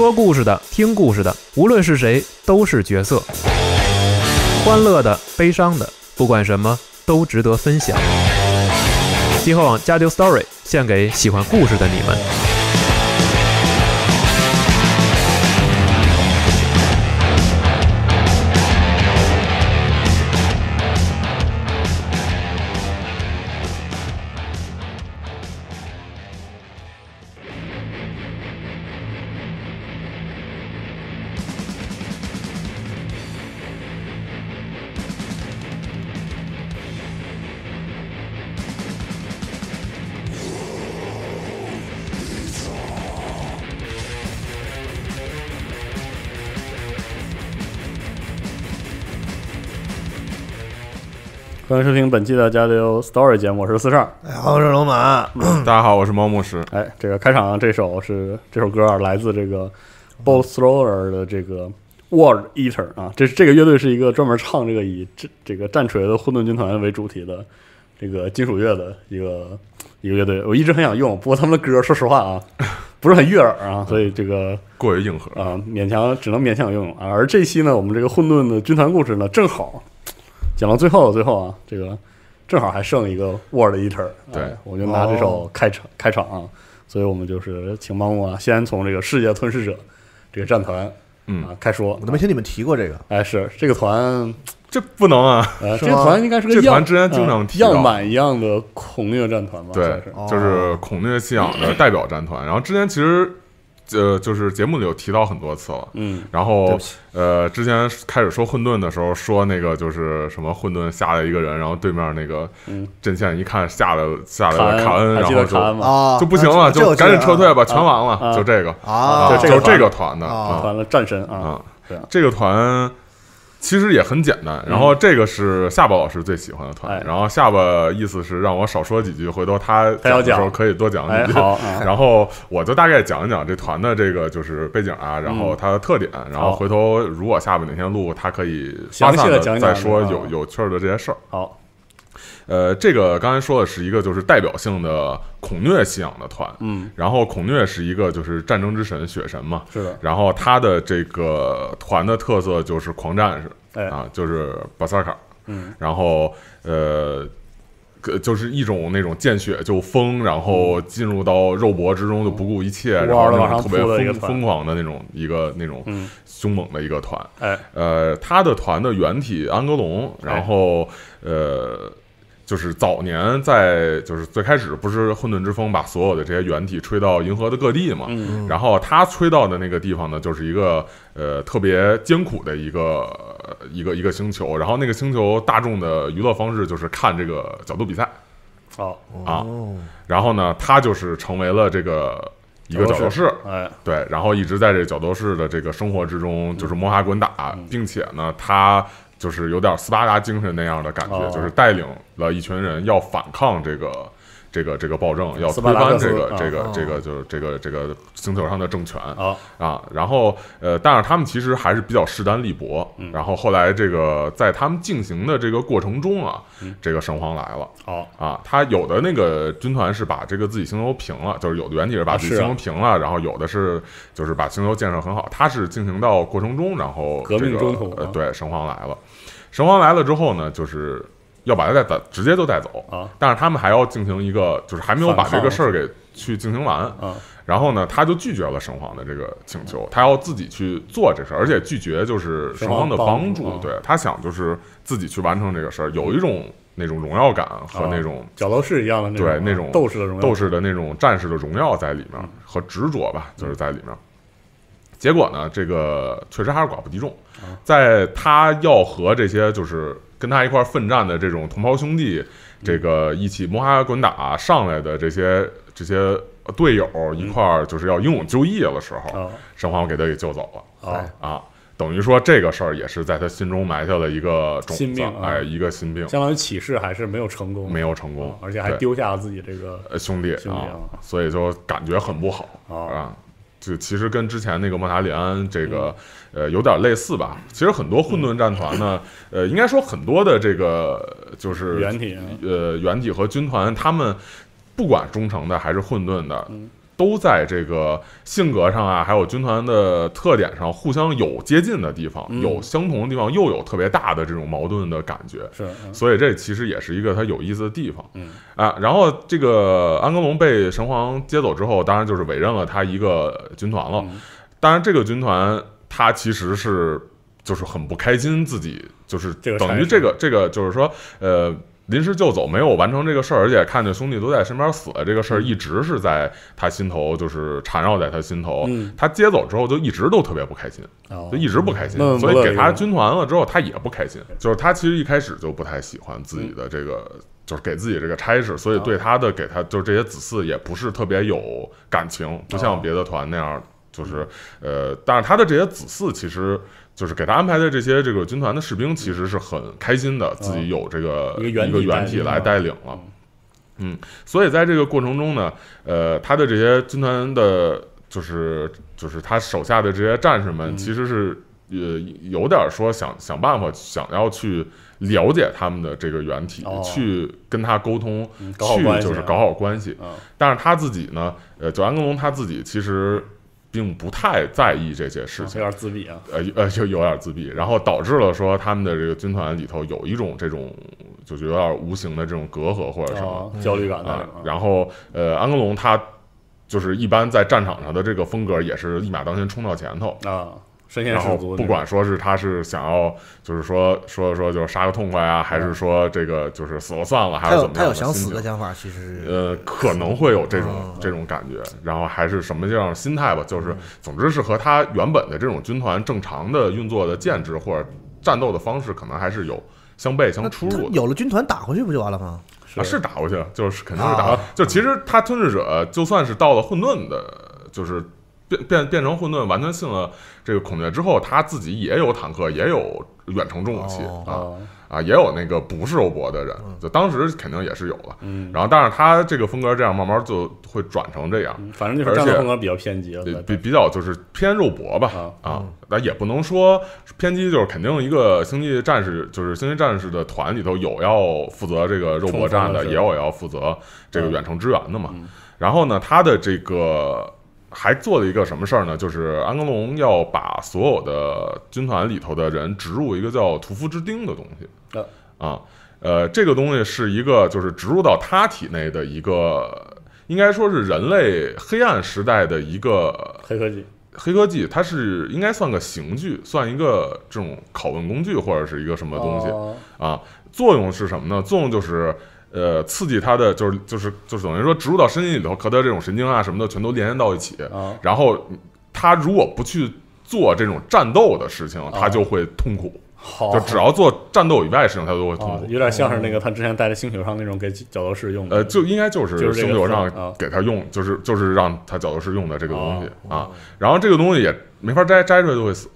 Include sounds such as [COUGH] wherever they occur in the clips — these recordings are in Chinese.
说故事的，听故事的，无论是谁，都是角色。欢乐的，悲伤的，不管什么，都值得分享。今后网加丢 story 献给喜欢故事的你们。欢迎收听本期的《加流 Story》节目，我是四少。哎，我是龙马。大家好，我是猫牧师。哎，这个开场这首是这首歌啊，来自这个 Bolt Thrower 的这个 World Eater 啊。这是这个乐队是一个专门唱这个以这这个战锤的混沌军团为主题的这个金属乐的一个一个乐队。我一直很想用，不过他们的歌，说实话啊，[LAUGHS] 不是很悦耳啊，所以这个过于硬核啊，勉强只能勉强用用啊。而这期呢，我们这个混沌的军团故事呢，正好。讲到最后，最后啊，这个正好还剩一个 Word e a t e r 对，我就拿这首开场开场，啊，所以我们就是请帮我先从这个世界吞噬者这个战团啊开说。我都没听你们提过这个，哎，是这个团，这不能啊，呃，这个团应该是跟之前经常提样板一样的恐虐战团吧？对，就是恐虐信仰的代表战团。然后之前其实。呃，就是节目里有提到很多次了，嗯，然后呃，之前开始说混沌的时候，说那个就是什么混沌下来一个人，然后对面那个阵线一看，下来下来了卡恩，然后就就不行了，就赶紧撤退吧，全完了，就这个啊，就这个团的，完了战神啊，这个团。其实也很简单，然后这个是下巴老师最喜欢的团，然后下巴意思是让我少说几句，回头他讲的时候可以多讲几句。好。[LAUGHS] 然后我就大概讲一讲这团的这个就是背景啊，然后它的特点，然后回头如果下巴哪天录，他可以详细的再说有有趣的这些事儿。好。呃，这个刚才说的是一个就是代表性的恐虐信仰的团，嗯，然后恐虐是一个就是战争之神血神嘛，是的，然后他的这个团的特色就是狂战士，哎，啊，就是巴萨卡，嗯，然后呃，就是一种那种见血就疯，然后进入到肉搏之中就不顾一切，然后特别疯疯狂的那种一个那种凶猛的一个团，哎，呃，他的团的原体安格龙，然后呃。就是早年在，就是最开始不是混沌之风把所有的这些原体吹到银河的各地嘛，然后他吹到的那个地方呢，就是一个呃特别艰苦的一个一个一个星球，然后那个星球大众的娱乐方式就是看这个角度比赛，哦啊，然后呢，他就是成为了这个一个角斗士，哎，对，然后一直在这角斗士的这个生活之中就是摸爬滚打，并且呢，他。就是有点斯巴达精神那样的感觉，就是带领了一群人要反抗这个。这个这个暴政要推翻这个这个这个就是这个这个星球上的政权啊啊，然后呃，但是他们其实还是比较势单力薄。然后后来这个在他们进行的这个过程中啊，这个神皇来了。啊，他有的那个军团是把这个自己星球平了，就是有的原体是把自己星球平了，然后有的是就是把星球建设很好。他是进行到过程中，然后革命中途对神皇来了，神皇来了之后呢，就是。要把他带走，直接就带走啊！但是他们还要进行一个，就是还没有把这个事儿给去进行完啊。然后呢，他就拒绝了神皇的这个请求，他要自己去做这事，儿，而且拒绝就是神皇的帮助。对他想就是自己去完成这个事儿，有一种那种荣耀感和那种角斗士一样的对那种斗士的斗士的那种战士的荣耀在里面和执着吧，就是在里面。结果呢，这个确实还是寡不敌众，在他要和这些就是。跟他一块奋战的这种同袍兄弟，这个一起摸爬滚打上来的这些这些队友一块，就是要英勇就义的时候，生华我给他给救走了。啊，等于说这个事儿也是在他心中埋下了一个心病，哎，一个心病。相当于起示还是没有成功，没有成功，而且还丢下了自己这个兄弟，兄弟，所以就感觉很不好啊。就其实跟之前那个莫塔里安这个。呃，有点类似吧。其实很多混沌战团呢，呃，应该说很多的这个就是原体，呃，原体和军团，他们不管忠诚的还是混沌的，都在这个性格上啊，还有军团的特点上，互相有接近的地方，有相同的地方，又有特别大的这种矛盾的感觉。是，所以这其实也是一个它有意思的地方。嗯啊，然后这个安格隆被神皇接走之后，当然就是委任了他一个军团了，当然这个军团。他其实是就是很不开心，自己就是等于这个这个就是说，呃，临时就走，没有完成这个事儿，而且看见兄弟都在身边死了这个事儿，一直是在他心头，就是缠绕在他心头。他接走之后，就一直都特别不开心，就一直不开心。所以给他军团了之后，他也不开心。就是他其实一开始就不太喜欢自己的这个，就是给自己这个差事，所以对他的给他就是这些子嗣也不是特别有感情，不像别的团那样。就是，呃，但是他的这些子嗣，其实就是给他安排的这些这个军团的士兵，其实是很开心的，自己有这个一个原体来带领了。嗯，所以在这个过程中呢，呃，他的这些军团的，就是就是他手下的这些战士们，其实是呃有点说想想办法，想要去了解他们的这个原体，去跟他沟通，去就是搞好关系。但是他自己呢，呃，九安格龙他自己其实。并不太在意这些事情，有点自闭啊，呃呃，就有点自闭，然后导致了说他们的这个军团里头有一种这种，就是有点无形的这种隔阂或者什么焦虑感啊。然后呃，安格隆他就是一般在战场上的这个风格也是一马当先冲到前头啊。然后不管说是他是想要，就是说说说就是杀个痛快啊，还是说这个就是死了算了，还是怎么？他有他有想死的想法，其实呃可能会有这种这种感觉，然后还是什么样心态吧。就是总之是和他原本的这种军团正常的运作的建制或者战斗的方式，可能还是有相悖相出入。有了军团打回去不就完了吗？啊，是打回去，就是肯定是打，就其实他吞噬者就算是到了混沌的，就是。变变变成混沌，完全信了这个孔雀之后，他自己也有坦克，也有远程重武器啊啊，也有那个不是肉搏的人，就当时肯定也是有了。然后，但是他这个风格这样慢慢就会转成这样，反正就是战斗风格比较偏激了，比比较就是偏肉搏吧啊。那也不能说偏激，就是肯定一个星际战士，就是星际战士的团里头有要负责这个肉搏战的，也有要负责这个远程支援的嘛。然后呢，他的这个。还做了一个什么事儿呢？就是安格隆要把所有的军团里头的人植入一个叫“屠夫之钉”的东西。啊，呃，这个东西是一个，就是植入到他体内的一个，应该说是人类黑暗时代的一个黑科技。黑科技，它是应该算个刑具，算一个这种拷问工具或者是一个什么东西啊？作用是什么呢？作用就是。呃，刺激他的就是就是就是等于说植入到身体里头，和他这种神经啊什么的全都连接到一起。啊，然后他如果不去做这种战斗的事情，他就会痛苦。好，就只要做战斗以外事情，他都会痛苦。有点像是那个他之前带着星球上那种给角斗士用。的。呃，就应该就是星球上给他用，就是就是让他角斗士用的这个东西啊。然后这个东西也没法摘摘出来，就会死。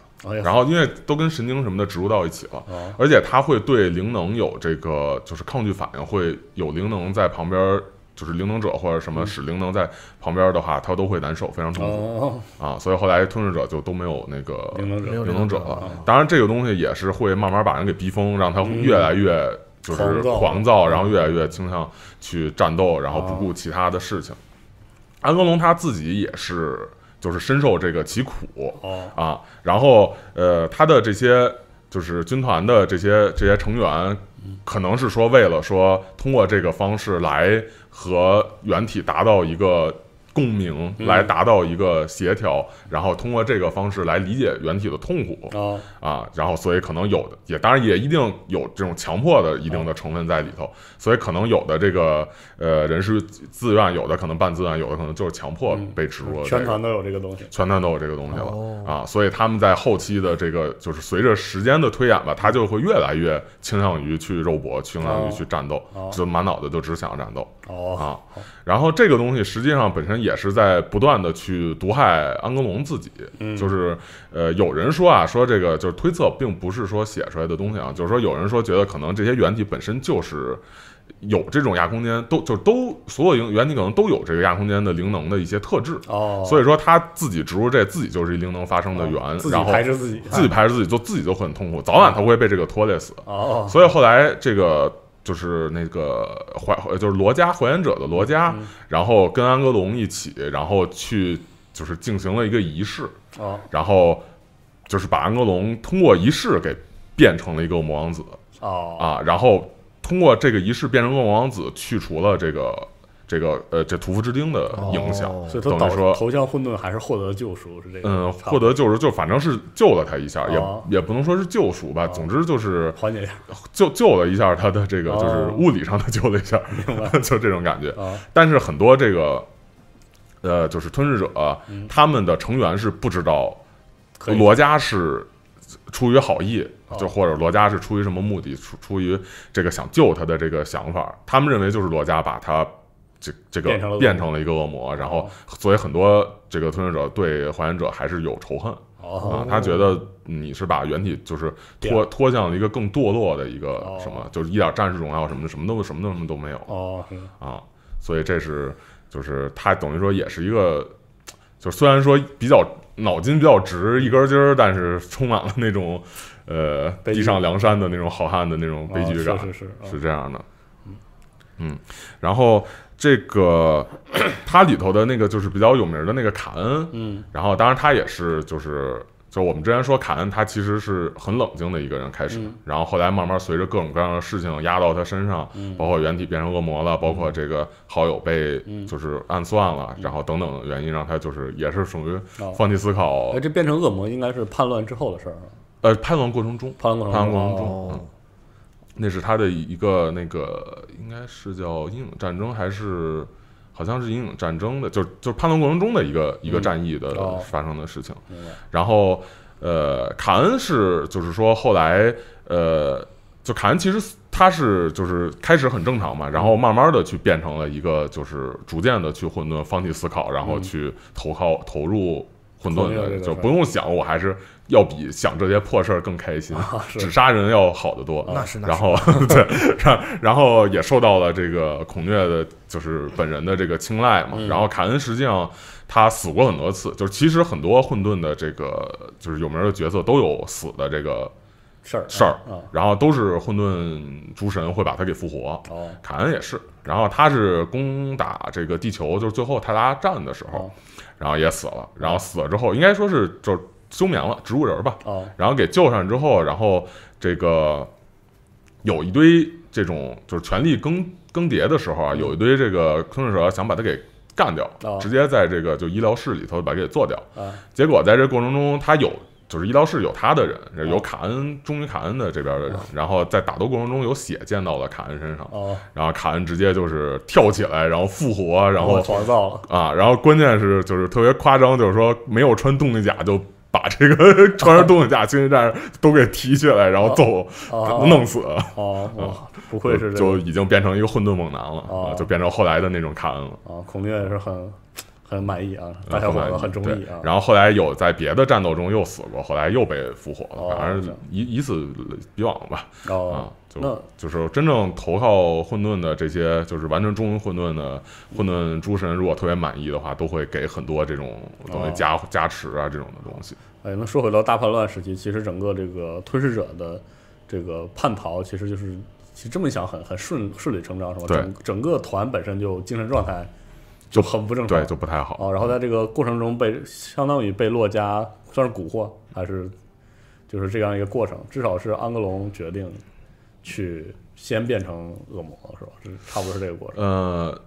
然后，因为都跟神经什么的植入到一起了，而且他会对灵能有这个就是抗拒反应，会有灵能在旁边，就是灵能者或者什么使灵能在旁边的话，他都会难受，非常痛苦啊。所以后来吞噬者就都没有那个灵能者灵能者了。当然，这个东西也是会慢慢把人给逼疯，让他越来越就是狂躁，然后越来越倾向去战斗，然后不顾其他的事情。安格龙他自己也是。就是深受这个疾苦，啊，然后呃，他的这些就是军团的这些这些成员，可能是说为了说通过这个方式来和原体达到一个。共鸣来达到一个协调，然后通过这个方式来理解原体的痛苦啊啊，然后所以可能有的也当然也一定有这种强迫的一定的成分在里头，所以可能有的这个呃人是自愿，有的可能半自愿，有的可能就是强迫被植入。全团都有这个东西，全团都有这个东西了啊，所以他们在后期的这个就是随着时间的推演吧，他就会越来越倾向于去肉搏，倾向于去战斗，就满脑子就只想战斗啊。然后这个东西实际上本身。也是在不断的去毒害安格隆自己，就是呃，有人说啊，说这个就是推测，并不是说写出来的东西啊，就是说有人说觉得可能这些原体本身就是有这种亚空间，都就都所有原体可能都有这个亚空间的灵能的一些特质，哦，所以说他自己植入这自己就是一灵能发生的源，然后排斥自己，自己排斥自己就自己就会很痛苦，早晚他会被这个拖累死，哦，所以后来这个。就是那个怀，就是罗家还原者的罗家，然后跟安格隆一起，然后去就是进行了一个仪式，然后就是把安格隆通过仪式给变成了一个恶魔王子，啊，然后通过这个仪式变成恶魔王子，去除了这个。这个呃，这屠夫之钉的影响，所以等于说投像混沌还是获得救赎是这嗯，获得救赎就反正是救了他一下，也也不能说是救赎吧。总之就是缓解一下，救救了一下他的这个就是物理上的救了一下，[LAUGHS] 就这种感觉。但是很多这个呃，就是吞噬者他们的成员是不知道，罗家是出于好意，就或者罗家是出于什么目的，出出于这个想救他的这个想法，他们认为就是罗家把他。这这个变成了变成了一个恶魔，然后作为很多这个吞噬者对还原者还是有仇恨哦，啊，他觉得你是把原体就是拖拖向了一个更堕落的一个什么，就是一点战士荣耀什么的，什么都什么都什么都没有哦啊，所以这是就是他等于说也是一个，就虽然说比较脑筋比较直一根筋儿，但是充满了那种呃逼上梁山的那种好汉的那种悲剧感，是是是是这样的，嗯，然后。这个，他 [CLEARS THROAT] 里头的那个就是比较有名的那个卡恩，嗯，然后当然他也是，就是就我们之前说卡恩，他其实是很冷静的一个人开始，然后后来慢慢随着各种各样的事情压到他身上，包括原体变成恶魔了，包括这个好友被就是暗算了，然后等等原因让他就是也是属于放弃思考。哎，这变成恶魔应该是叛乱之后的事儿，呃，叛乱过程中，过程，叛乱过程中。那是他的一个那个，应该是叫阴影战争还是，好像是阴影战争的，就就是叛乱过程中的一个一个战役的发生的事情。然后，呃，卡恩是就是说后来，呃，就卡恩其实他是就是开始很正常嘛，然后慢慢的去变成了一个就是逐渐的去混沌，放弃思考，然后去投靠投入混沌，的，就不用想，我还是。要比想这些破事儿更开心，只杀人要好得多。那是那是。[LAUGHS] 然后对，然然后也受到了这个孔雀的，就是本人的这个青睐嘛。然后凯恩实际上他死过很多次，就是其实很多混沌的这个就是有名的角色都有死的这个事儿事儿。然后都是混沌诸神会把他给复活。凯恩也是。然后他是攻打这个地球，就是最后泰拉战的时候，然后也死了。然后死了之后，应该说是就。休眠了，植物人吧。啊，然后给救上之后，然后这个有一堆这种就是权力更更迭的时候啊，有一堆这个吞噬者想把他给干掉，直接在这个就医疗室里头把他给做掉。结果在这过程中，他有就是医疗室有他的人，有卡恩忠于卡恩的这边的人，然后在打斗过程中有血溅到了卡恩身上。然后卡恩直接就是跳起来，然后复活，然后创造了啊。然后关键是就是特别夸张，就是说没有穿动力甲就。把这个传说冬影架精神士都给提起来，然后揍，弄死。哦，不愧是，就已经变成一个混沌猛男了，啊，就变成后来的那种卡恩了。啊，孔明也是很。很满意啊，大小伙子很中意啊。然后后来有在别的战斗中又死过，后来又被复活了，反正以以此比往吧啊。就就是真正投靠混沌的这些，就是完成中文混沌的混沌诸神，如果特别满意的话，都会给很多这种东西加加持啊这种的东西。哎，那说回到大叛乱时期，其实整个这个吞噬者的这个叛逃，其实就是其实这么一想，很很顺顺理成章，是吧？整整个团本身就精神状态。就很不正常，对，就不太好啊。然后在这个过程中被相当于被洛加算是蛊惑，还是就是这样一个过程。至少是安格隆决定去先变成恶魔，是吧？这差不多是这个过程。呃，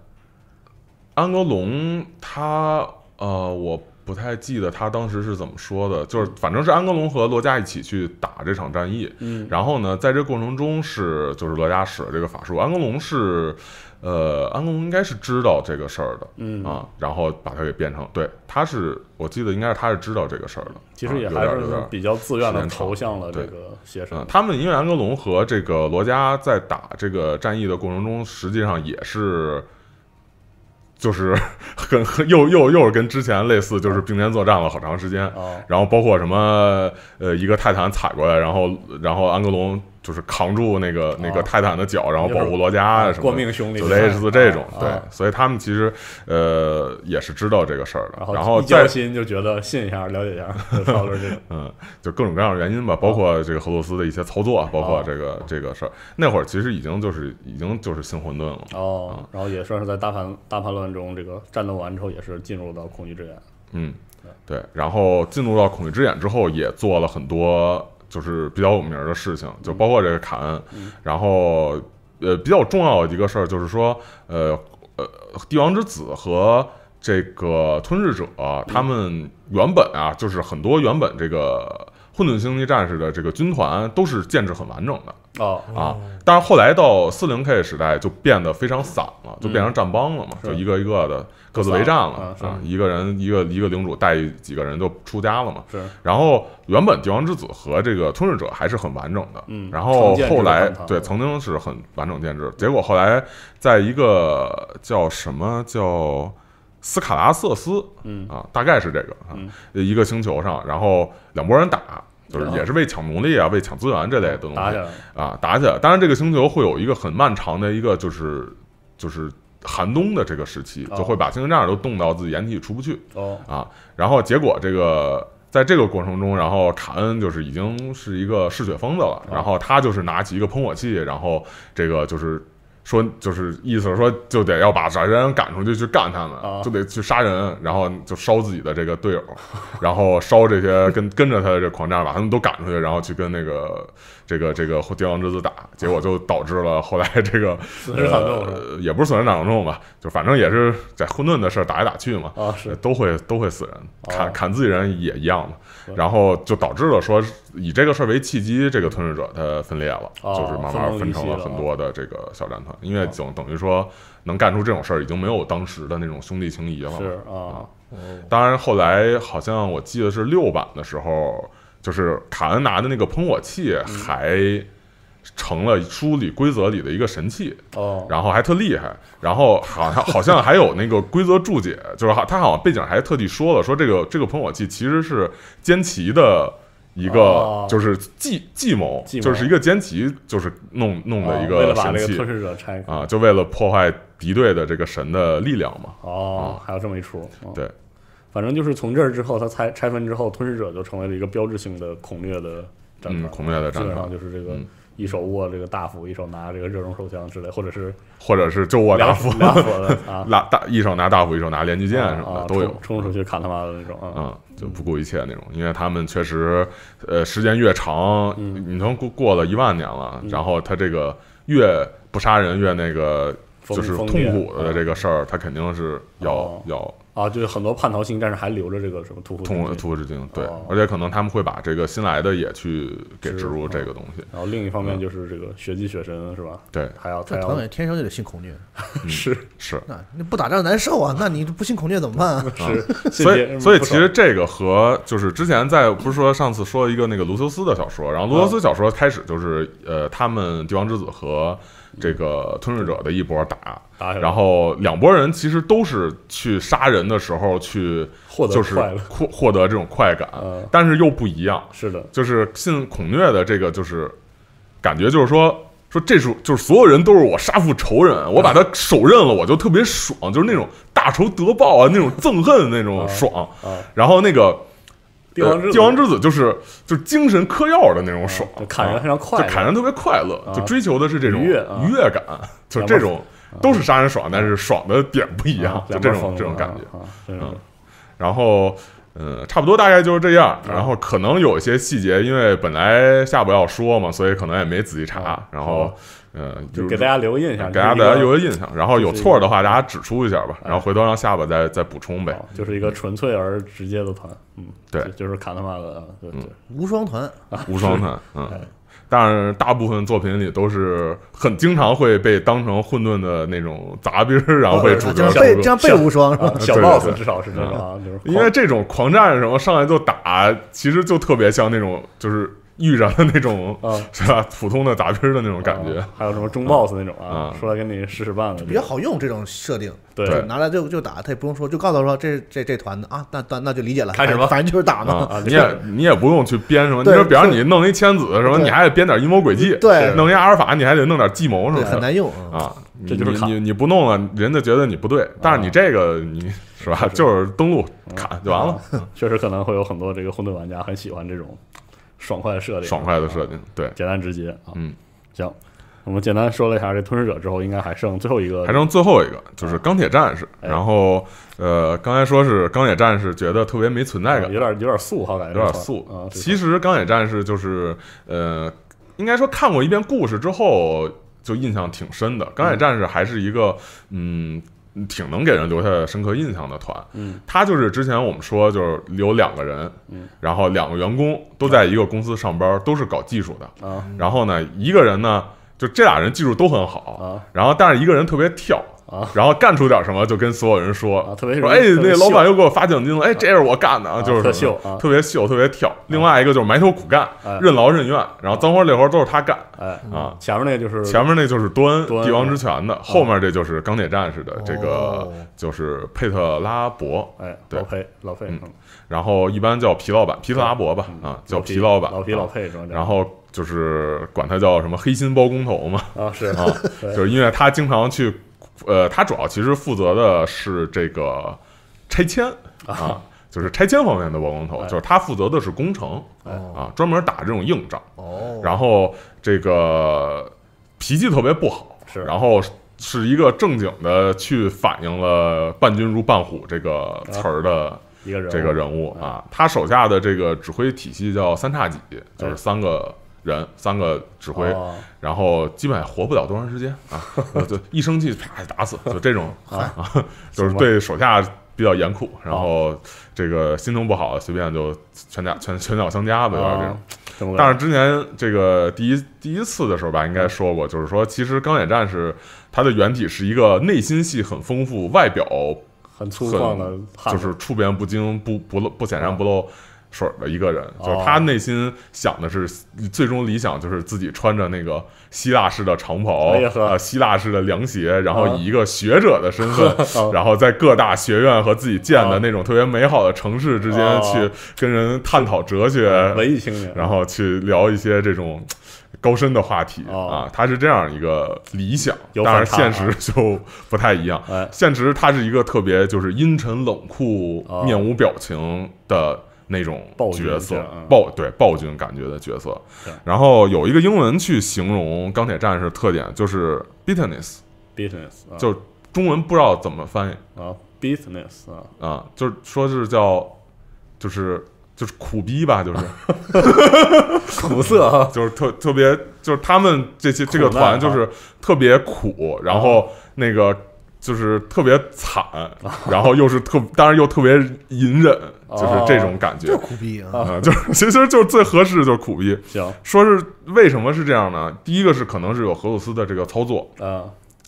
安格隆他呃，我不太记得他当时是怎么说的，就是反正是安格隆和洛加一起去打这场战役。嗯，然后呢，在这过程中是就是洛加使了这个法术，安格隆是。呃，安格龙应该是知道这个事儿的，嗯啊，然后把它给变成对，他是我记得应该是他是知道这个事儿的，其实也还是比较自愿的投向了这个携程。他们因为安格隆和这个罗加在打这个战役的过程中，实际上也是就是 [LAUGHS] 跟 [LAUGHS] 又又又是跟之前类似，就是并肩作战了好长时间。然后包括什么呃，一个泰坦踩过来，然后然后安格隆。就是扛住那个那个泰坦的脚，然后保护罗加啊什么，弟，类似这种，对，所以他们其实呃也是知道这个事儿的，然后再交心就觉得信一下，了解一下，就 [LAUGHS] 是这个。嗯，就各种各样的原因吧，包括这个荷鲁斯的一些操作，包括这个这个事儿，那会儿其实已经就是已经就是新混沌了，哦，然后也算是在大盘大盘乱中，这个战斗完之后也是进入到恐惧之眼，嗯，对，然后进入到恐惧之眼之后也做了很多。就是比较有名儿的事情，就包括这个卡恩，然后呃比较重要的一个事儿就是说，呃呃，帝王之子和这个吞噬者，他们原本啊，就是很多原本这个混沌星际战士的这个军团都是建制很完整的。哦啊！但是后来到四零 K 时代就变得非常散了，就变成战邦了嘛，就一个一个的各自为战了啊！一个人一个一个领主带几个人就出家了嘛。是。然后原本帝王之子和这个吞噬者还是很完整的。嗯。然后后来对曾经是很完整建制，结果后来在一个叫什么叫斯卡拉瑟斯，嗯啊，大概是这个啊一个星球上，然后两拨人打。就是也是为抢奴隶啊，为抢资源这类的东西，啊，打起来。当然，这个星球会有一个很漫长的一个就是就是寒冬的这个时期，就会把星星战士都冻到自己掩体出不去。哦，啊，然后结果这个在这个过程中，然后卡恩就是已经是一个嗜血疯子了，然后他就是拿起一个喷火器，然后这个就是。说就是意思说就得要把这些人赶出去去干他们，就得去杀人，然后就烧自己的这个队友，[LAUGHS] 然后烧这些跟跟着他的这狂战，把他们都赶出去，然后去跟那个这个这个帝王之子打，结果就导致了后来这个死人惨重，也不是死人惨重吧，就反正也是在混沌的事儿打来打去嘛，啊是都会都会死人，砍砍自己人也一样嘛。然后就导致了说以这个事儿为契机，这个吞噬者它分裂了，就是慢慢分成了很多的这个小战团，因为总等于说能干出这种事儿，已经没有当时的那种兄弟情谊了。是啊，当然后来好像我记得是六版的时候，就是卡恩拿的那个喷火器还。成了书里规则里的一个神器哦，然后还特厉害，然后好像好像还有那个规则注解，就是好他好像背景还特地说了说这个这个喷火器其实是歼奇的一个就是计计谋，就是一个歼奇就是弄弄的一个神器，为了把那个吞噬者拆啊，就为了破坏敌对的这个神的力量嘛。哦，还有这么一出，对，反正就是从这儿之后，他拆拆分之后，吞噬者就成为了一个标志性的恐虐的战场，恐虐的战场就是这个。一手握这个大斧，一手拿这个热熔手枪之类，或者是，或者是就握大斧，大斧的啊，拿 [LAUGHS] 大，一手拿大斧，一手拿连击剑什么的都有，冲出去砍他妈的那种，嗯，就不顾一切那种，因为他们确实，呃，时间越长，你能过过了一万年了，然后他这个越不杀人越那个，就是痛苦的这个事儿，他肯定是要要。啊，就是很多叛逃星，但是还留着这个什么屠突屠屠突之精，对，而且可能他们会把这个新来的也去给植入这个东西。然后另一方面就是这个血祭血神是吧？对，还要他要天生就得信恐虐，[LAUGHS] [LAUGHS] 是是。那你不打仗难受啊？那你不信恐虐怎么办啊？[LAUGHS] 是，所以所以其实这个和就是之前在不是说上次说一个那个卢修斯的小说，然后卢修斯小说开始就是呃，他们帝王之子和。这个吞噬者的一波打，然后两波人其实都是去杀人的时候去，就是获获得这种快感，但是又不一样。是的，就是信恐虐的这个就是感觉，就是说说这是就是所有人都是我杀父仇人，我把他手刃了，我就特别爽，就是那种大仇得报啊，那种憎恨那种爽。然后那个。帝帝王之子就是就是精神嗑药的那种爽，砍人非常快，就砍人特别快乐，就追求的是这种愉悦感，就这种都是杀人爽，但是爽的点不一样，就这种这种感觉。嗯，然后嗯，差不多大概就是这样，然后可能有一些细节，因为本来下播要说嘛，所以可能也没仔细查，然后。嗯，就给大家留个印象，给大家大家留个印象。然后有错的话，大家指出一下吧。然后回头让下巴再再补充呗。就是一个纯粹而直接的团，嗯，对，就是卡他妈的，对，无双团，无双团，嗯，但是大部分作品里都是很经常会被当成混沌的那种杂兵，然后被主角被这样被无双是吧？小 boss 至少是这种，因为这种狂战什么上来就打，其实就特别像那种就是。遇着的那种是吧？普通的打兵的那种感觉，还有什么中 boss 那种啊？出来跟你试试办了，比较好用这种设定，对，拿来就就打，他也不用说，就告诉说这这这团子啊，那那那就理解了，开始吧。反正就是打嘛。啊，你也你也不用去编什么，[LAUGHS] 你说比方你弄一千子什么，你还得编点阴谋诡计，对，弄一阿尔法你还得弄点计谋什么，很难用啊。这就是你你不弄了，人家觉得你不对，但是你这个你是吧？就是登录卡就完了，确实可能会有很多这个混沌玩家很喜欢这种。爽快的设定，爽快的设定，对，简单直接啊。嗯，行，我们简单说了一下这吞噬者之后，应该还剩最后一个，还剩最后一个就是钢铁战士。然后，呃，刚才说是钢铁战士，觉得特别没存在感，有点有点素哈，感觉有点素。其实钢铁战士就是，呃，应该说看过一遍故事之后就印象挺深的。钢铁战士还是一个，嗯。挺能给人留下深刻印象的团，嗯，他就是之前我们说就是有两个人，嗯，然后两个员工都在一个公司上班，都是搞技术的啊，然后呢，一个人呢就这俩人技术都很好啊，然后但是一个人特别跳。啊，然后干出点什么就跟所有人说，特别说哎，那老板又给我发奖金了，哎，这是我干的，啊，就是特秀，特别秀，特别跳。另外一个就是埋头苦干，任劳任怨，然后脏活累活都是他干，哎啊，前面那就是前面那就是端帝王之权的，后面这就是钢铁战士的，这个就是佩特拉伯，哎，老佩老费。嗯，然后一般叫皮老板，皮特拉伯吧，啊，叫皮老板，老皮老佩，然后就是管他叫什么黑心包工头嘛，啊是啊，[LAUGHS] 就是因为他经常去。呃，他主要其实负责的是这个拆迁啊，就是拆迁方面的包工头，就是他负责的是工程啊，专门打这种硬仗。哦，然后这个脾气特别不好，是，然后是一个正经的去反映了“伴君如伴虎”这个词儿的一个人这个人物啊，他手下的这个指挥体系叫三叉戟，就是三个。人三个指挥，然后基本活不了多长时间啊！[LAUGHS] 就一生气啪打死，就这种啊，[LAUGHS] 就是对手下比较严酷，然后这个心情不好，随便就全家全拳脚相加吧，就是这种。但是之前这个第一第一次的时候吧，应该说过，就是说其实钢铁战士他的原体是一个内心戏很丰富，外表很粗犷的，就是处变不惊，不不不显山不露。水的一个人，就他内心想的是，最终理想就是自己穿着那个希腊式的长袍，呃，希腊式的凉鞋，然后以一个学者的身份，[LAUGHS] 然后在各大学院和自己建的那种特别美好的城市之间去跟人探讨哲学，文艺青年，然后去聊一些这种高深的话题啊。他是这样一个理想，但是现实就不太一样。现实他是一个特别就是阴沉冷酷、面无表情的。那种角色暴对暴君感觉的角色，然后有一个英文去形容钢铁战士特点就是 bitterness，bitterness 就是中文不知道怎么翻译啊 bitterness 啊就是说是叫就是就是苦逼吧就是苦涩 [LAUGHS] 就是特特别就是他们这些这个团就是特别苦，然后那个。就是特别惨，然后又是特，但是又特别隐忍，就是这种感觉。就苦逼啊，就是 [LAUGHS] 其实就是最合适就是苦逼。行，说是为什么是这样呢？第一个是可能是有荷鲁斯的这个操作啊，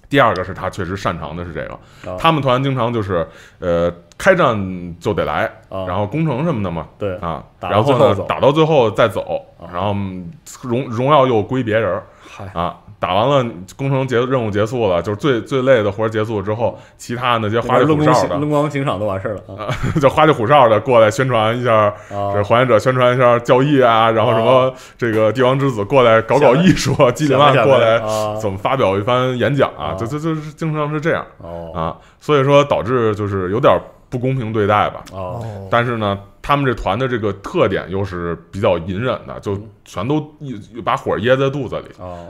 第二个是他确实擅长的是这个。他们团经常就是呃开战就得来，然后攻城什么的嘛。对啊，然后呢打到最后再走，然后荣荣耀又归别人儿。嗨啊。打完了工程结任务结束了，就是最最累的活儿结束之后，其他那些花里胡哨的灯光、灯赏都完事了，[LAUGHS] 就花里胡哨的过来宣传一下，这还原者宣传一下交易啊，然后什么这个帝王之子过来搞搞艺术，基里曼过来怎么发表一番演讲啊，就就就是经常是这样啊，所以说导致就是有点不公平对待吧。但是呢，他们这团的这个特点又是比较隐忍的，就全都把火噎在肚子里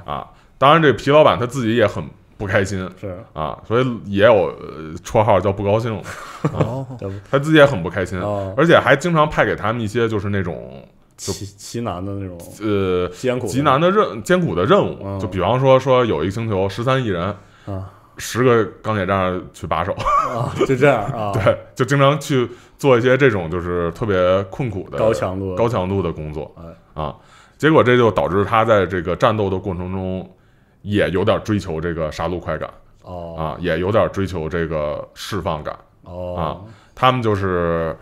啊。当然，这皮老板他自己也很不开心，是啊，所以也有绰号叫不高兴。[LAUGHS] 哦，他自己也很不开心，而且还经常派给他们一些就是那种极极难的那种呃艰苦极难的任艰苦的任务，就比方说说有一个星球十三亿人啊，十个钢铁战去把守，就这样啊，[LAUGHS] 对，就经常去做一些这种就是特别困苦的高强度高强度的工作啊，结果这就导致他在这个战斗的过程中。也有点追求这个杀戮快感哦，啊，也有点追求这个释放感哦，啊，他们就是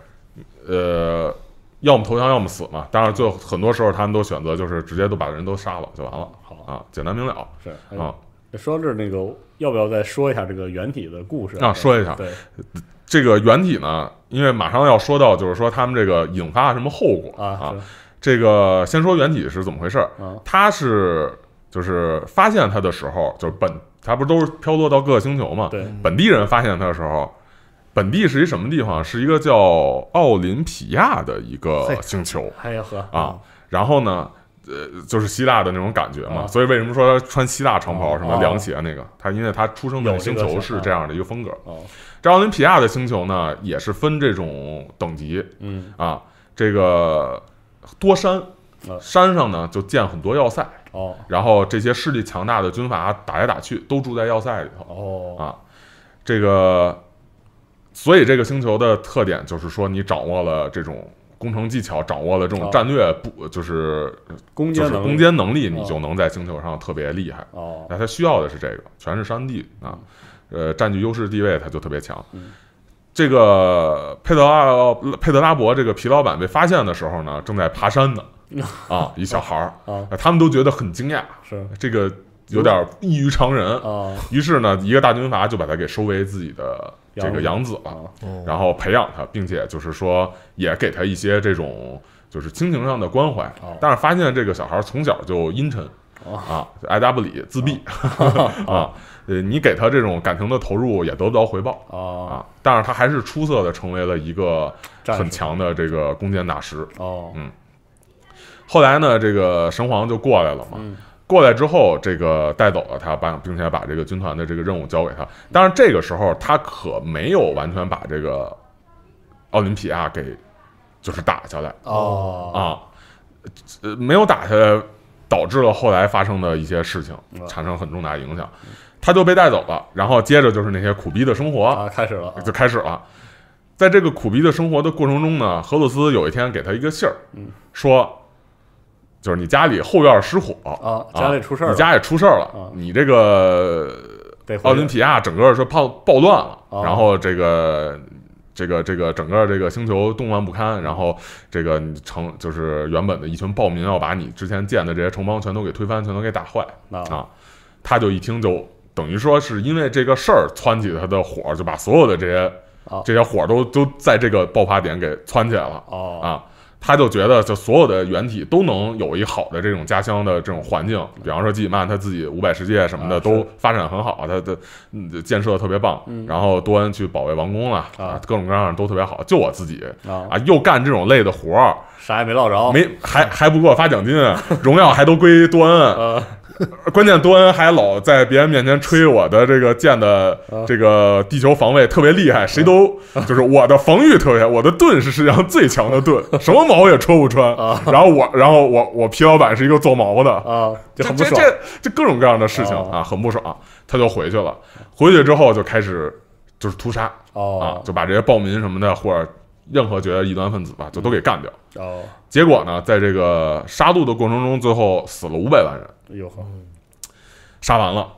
呃，要么投降，要么死嘛。当然，最后很多时候他们都选择就是直接都把人都杀了就完了，好啊，简单明了是啊。这说那个要不要再说一下这个原体的故事啊？说一下对这个原体呢，因为马上要说到就是说他们这个引发什么后果啊？啊，这个先说原体是怎么回事儿，他是。就是发现他的时候，就是本他不都是飘落到各个星球嘛？对，本地人发现他的时候，本地是一什么地方？是一个叫奥林匹亚的一个星球。哎呀呵啊！然后呢，呃，就是希腊的那种感觉嘛。所以为什么说穿希腊长袍、什么凉鞋那个？他因为他出生的星球是这样的一个风格。这奥林匹亚的星球呢，也是分这种等级。嗯啊，这个多山，山上呢就建很多要塞。哦，然后这些势力强大的军阀打来打去，都住在要塞里头。哦啊，这个，所以这个星球的特点就是说，你掌握了这种工程技巧，掌握了这种战略，不就是攻坚能攻坚能力，你就能在星球上特别厉害。哦，那它需要的是这个，全是山地啊，呃，占据优势地位，它就特别强。这个佩德拉佩德拉伯这个皮老板被发现的时候呢，正在爬山呢。[LAUGHS] 啊，一小孩儿啊，他们都觉得很惊讶，是这个有点异于常人啊。于是呢，一个大军阀就把他给收为自己的这个养子了，然后培养他，并且就是说也给他一些这种就是亲情上的关怀。但是发现这个小孩儿从小就阴沉啊，爱答不理，自闭 [LAUGHS] 啊。呃，你给他这种感情的投入也得不到回报啊。但是他还是出色的成为了一个很强的这个弓箭大师哦，嗯。后来呢，这个神皇就过来了嘛。过来之后，这个带走了他，把并且把这个军团的这个任务交给他。但是这个时候，他可没有完全把这个奥林匹亚给就是打下来哦啊，呃，没有打下来，导致了后来发生的一些事情，产生很重大影响。他就被带走了，然后接着就是那些苦逼的生活啊，开始了，就开始了。在这个苦逼的生活的过程中呢，荷鲁斯有一天给他一个信儿，说。就是你家里后院失火啊！家里出事儿，你家里出事儿了。你这个奥林匹亚整个说暴暴乱了，然后这个这个这个整个这个星球动乱不堪，然后这个城就是原本的一群暴民要把你之前建的这些城邦全都给推翻，全都给打坏啊！他就一听就等于说是因为这个事儿窜起他的火，就把所有的这些这些火都都在这个爆发点给窜起来了啊！他就觉得，就所有的原体都能有一好的这种家乡的这种环境，比方说基米曼他自己五百世界什么的都发展很好，他的建设的特别棒。然后多恩去保卫王宫了啊，各种各样的都特别好。就我自己啊，又干这种累的活儿，啥也没捞着，没还还不给我发奖金，荣耀还都归多恩。[LAUGHS] [LAUGHS] 关键多恩还老在别人面前吹我的这个建的这个地球防卫特别厉害，谁都就是我的防御特别，我的盾是世界上最强的盾，[LAUGHS] 什么矛也戳不穿啊。然后我，然后我，我皮老板是一个做矛的啊，就很不爽，这各种各样的事情啊，很不爽，他就回去了。回去之后就开始就是屠杀啊，就把这些暴民什么的，或者任何觉得异端分子吧，就都给干掉。哦，结果呢，在这个杀戮的过程中，最后死了五百万人。哟呵，杀完了，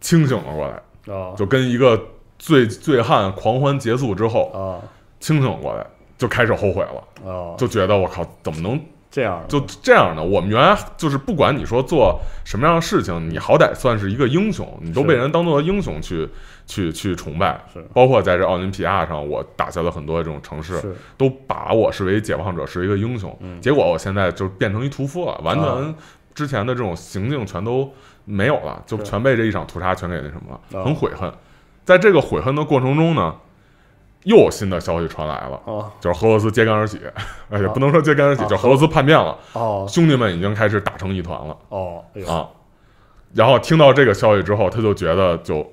清醒了过来就跟一个醉醉汉狂欢结束之后啊，清醒过来就开始后悔了就觉得我靠，怎么能这样？就这样的，我们原来就是不管你说做什么样的事情，你好歹算是一个英雄，你都被人当做英雄去去去崇拜，是。包括在这奥林匹亚上，我打下了很多这种城市，都把我视为解放者，是一个英雄。结果我现在就变成一屠夫了，完全。之前的这种行径全都没有了，就全被这一场屠杀全给那什么了，很悔恨。在这个悔恨的过程中呢，又有新的消息传来了，就是俄罗斯揭竿而起，[LAUGHS] 哎呀，不能说揭竿而起，就俄罗斯叛变了，兄弟们已经开始打成一团了，哦啊。然后听到这个消息之后，他就觉得就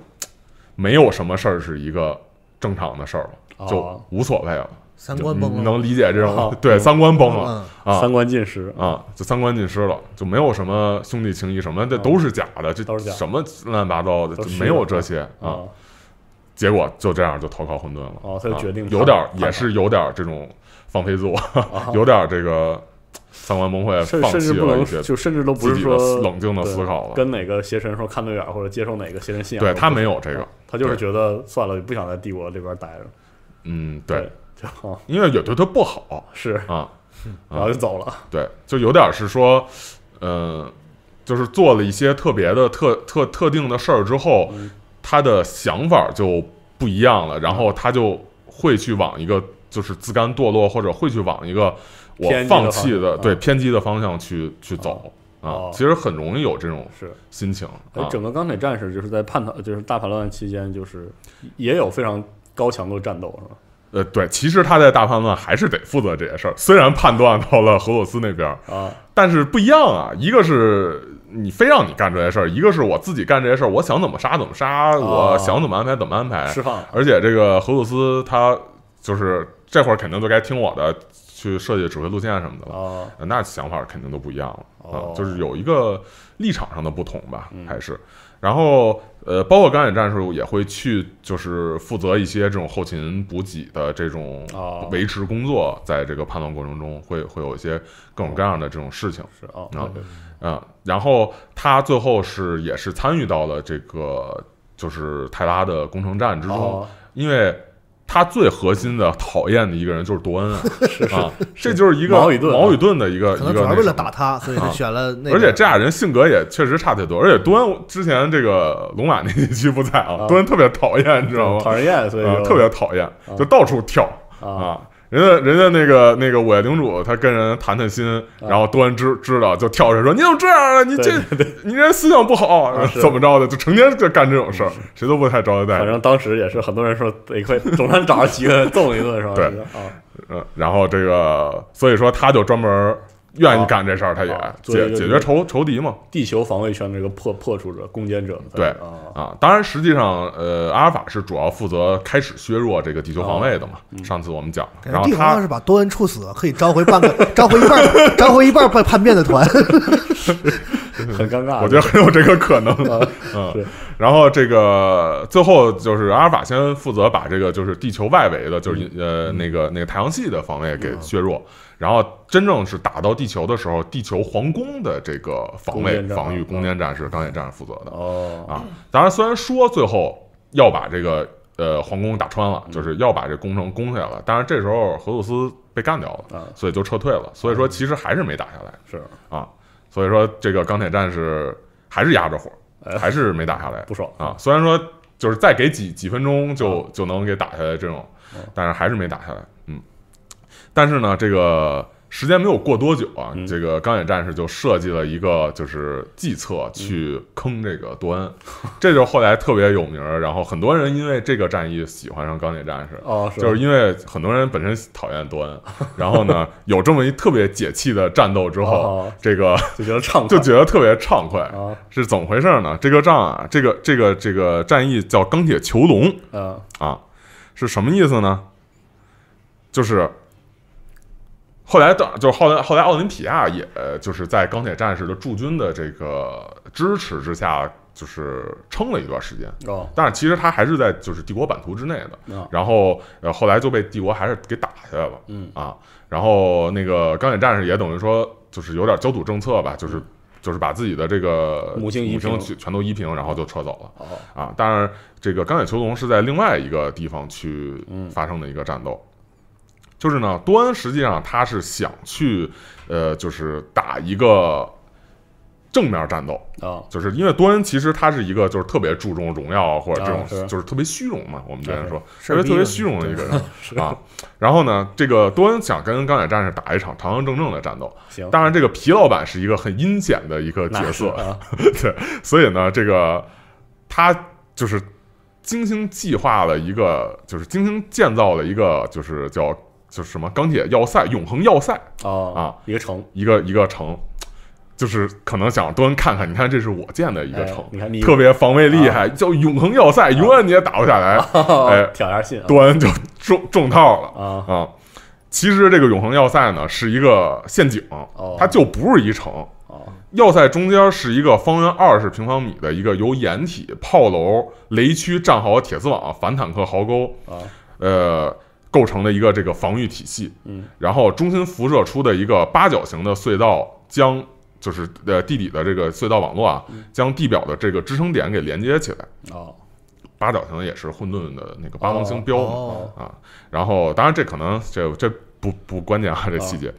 没有什么事儿是一个正常的事儿了，就无所谓了。三观崩了，能理解这种对三观崩了啊，三观尽失啊，就三观尽失了，就没有什么兄弟情谊，什么这都是假的，这都是假什么乱七八糟的，就没有这些啊。结果就这样就投靠混沌了，哦，他就决定有点也是有点这种放飞自我，[LAUGHS] 有点这个三观崩溃，放至不能就甚至都不是说冷静的思考了，跟哪个邪神说看对眼或者接受哪个邪神信仰，对他没有这个，他就是觉得算了，不想在帝国里边待着，嗯，对。就因为也对他不好，是啊，[LAUGHS] 然后就走了。对，就有点是说，嗯，就是做了一些特别的特特特定的事儿之后，他的想法就不一样了，然后他就会去往一个就是自甘堕落，或者会去往一个我放弃的对偏激的方向去去走啊。其实很容易有这种是心情。整个钢铁战士就是在叛逃，就是大叛乱期间，就是也有非常高强度战斗，是吧？呃，对，其实他在大判断还是得负责这些事儿，虽然判断到了荷鲁斯那边啊，但是不一样啊，一个是你非让你干这些事儿，一个是我自己干这些事儿，我想怎么杀怎么杀，我想怎么安排怎么安排，释放。而且这个荷鲁斯他就是这会儿肯定都该听我的，去设计指挥路线什么的了，那想法肯定都不一样了啊，就是有一个立场上的不同吧，还是，然后。呃，包括钢铁战士也会去，就是负责一些这种后勤补给的这种维持工作，在这个判断过程中会会有一些各种各样的这种事情。是啊，嗯，然后他最后是也是参与到了这个就是泰拉的工程站之中，因为。他最核心的讨厌的一个人就是多恩啊，[LAUGHS] 是是，这就是一个毛与盾的一个，可能主要为了打他，所以就选了那。而且这俩人性格也确实差太多，而且多恩之前这个龙马那一期不在啊，多恩特别讨厌，你知道吗？讨厌，所以特别讨厌，就到处跳。啊。人家，人家那个那个五叶领主，他跟人谈谈心，然后多然知知道，就跳出来说：“你怎么这样啊？你这 [LAUGHS] 你这思想不好，怎么着的？就成天就干这种事儿，谁都不太招待。”反正当时也是很多人说得亏总算找到几个 [LAUGHS] 揍一顿是吧？对啊，嗯，然后这个，所以说他就专门。愿意干这事儿，他也解解决仇仇敌嘛。地球防卫圈这个破破除者、攻坚者，对啊，当然实际上，呃，阿尔法是主要负责开始削弱这个地球防卫的嘛。上次我们讲，然后他要是把多恩处死，可以召回半个、召回一半、召回一半叛变的团。[LAUGHS] 很尴尬，我觉得很有这个可能。[LAUGHS] 嗯，然后这个最后就是阿尔法先负责把这个就是地球外围的，就是呃那个那个太阳系的防卫给削弱，然后真正是打到地球的时候，地球皇宫的这个防卫防御攻坚战是钢铁战士负责的。哦啊，当然虽然说最后要把这个呃皇宫打穿了，就是要把这工程攻下来了，但是这时候荷鲁斯被干掉了，所以就撤退了。所以说其实还是没打下来。是啊。所以说，这个钢铁战士还是压着火，还是没打下来，不爽啊！虽然说就是再给几几分钟就就能给打下来这种，但是还是没打下来。嗯，但是呢，这个。时间没有过多久啊，这个钢铁战士就设计了一个就是计策去坑这个多恩，这就是后来特别有名儿，然后很多人因为这个战役喜欢上钢铁战士，哦，就是因为很多人本身讨厌多恩，然后呢 [LAUGHS] 有这么一特别解气的战斗之后，这个就觉得畅就觉得特别畅快，是怎么回事呢？这个仗啊，这个这个这个战役叫钢铁囚笼，啊，是什么意思呢？就是。后来，等就是后来，后来奥林匹亚也，就是在钢铁战士的驻军的这个支持之下，就是撑了一段时间。哦，但是其实他还是在就是帝国版图之内的。嗯，然后后来就被帝国还是给打下来了。嗯啊，然后那个钢铁战士也等于说就是有点焦土政策吧，就是就是把自己的这个母平全都一平，然后就撤走了。哦啊，当然这个钢铁囚笼是在另外一个地方去发生的一个战斗。就是呢，多恩实际上他是想去，呃，就是打一个正面战斗啊，就是因为多恩其实他是一个就是特别注重荣耀或者这种，就是特别虚荣嘛，我们这前说，特别特别虚荣的一个人啊。然后呢，这个多恩想跟钢铁战士打一场堂堂正正的战斗。行，当然这个皮老板是一个很阴险的一个角色，[LAUGHS] 对，所以呢，这个他就是精心计划了一个，就是精心建造了一个，就是叫。就是什么钢铁要塞、永恒要塞啊啊，一个城，一个一个城，就是可能想端看看。你看，这是我建的一个城，你看，特别防卫厉害，叫永恒要塞，永远你也打不下来。[LAUGHS] 哎，挑战信，端就中中套了啊啊！其实这个永恒要塞呢，是一个陷阱，它就不是一城。要塞中间是一个方圆二十平方米的一个由掩体、炮楼、雷区、战壕、铁丝网、反坦克壕沟啊，呃。构成了一个这个防御体系，嗯，然后中心辐射出的一个八角形的隧道，将就是呃地底的这个隧道网络啊，将地表的这个支撑点给连接起来。哦，八角形也是混沌的那个八芒星标嘛，啊，然后当然这可能这这不不关键啊，这细节。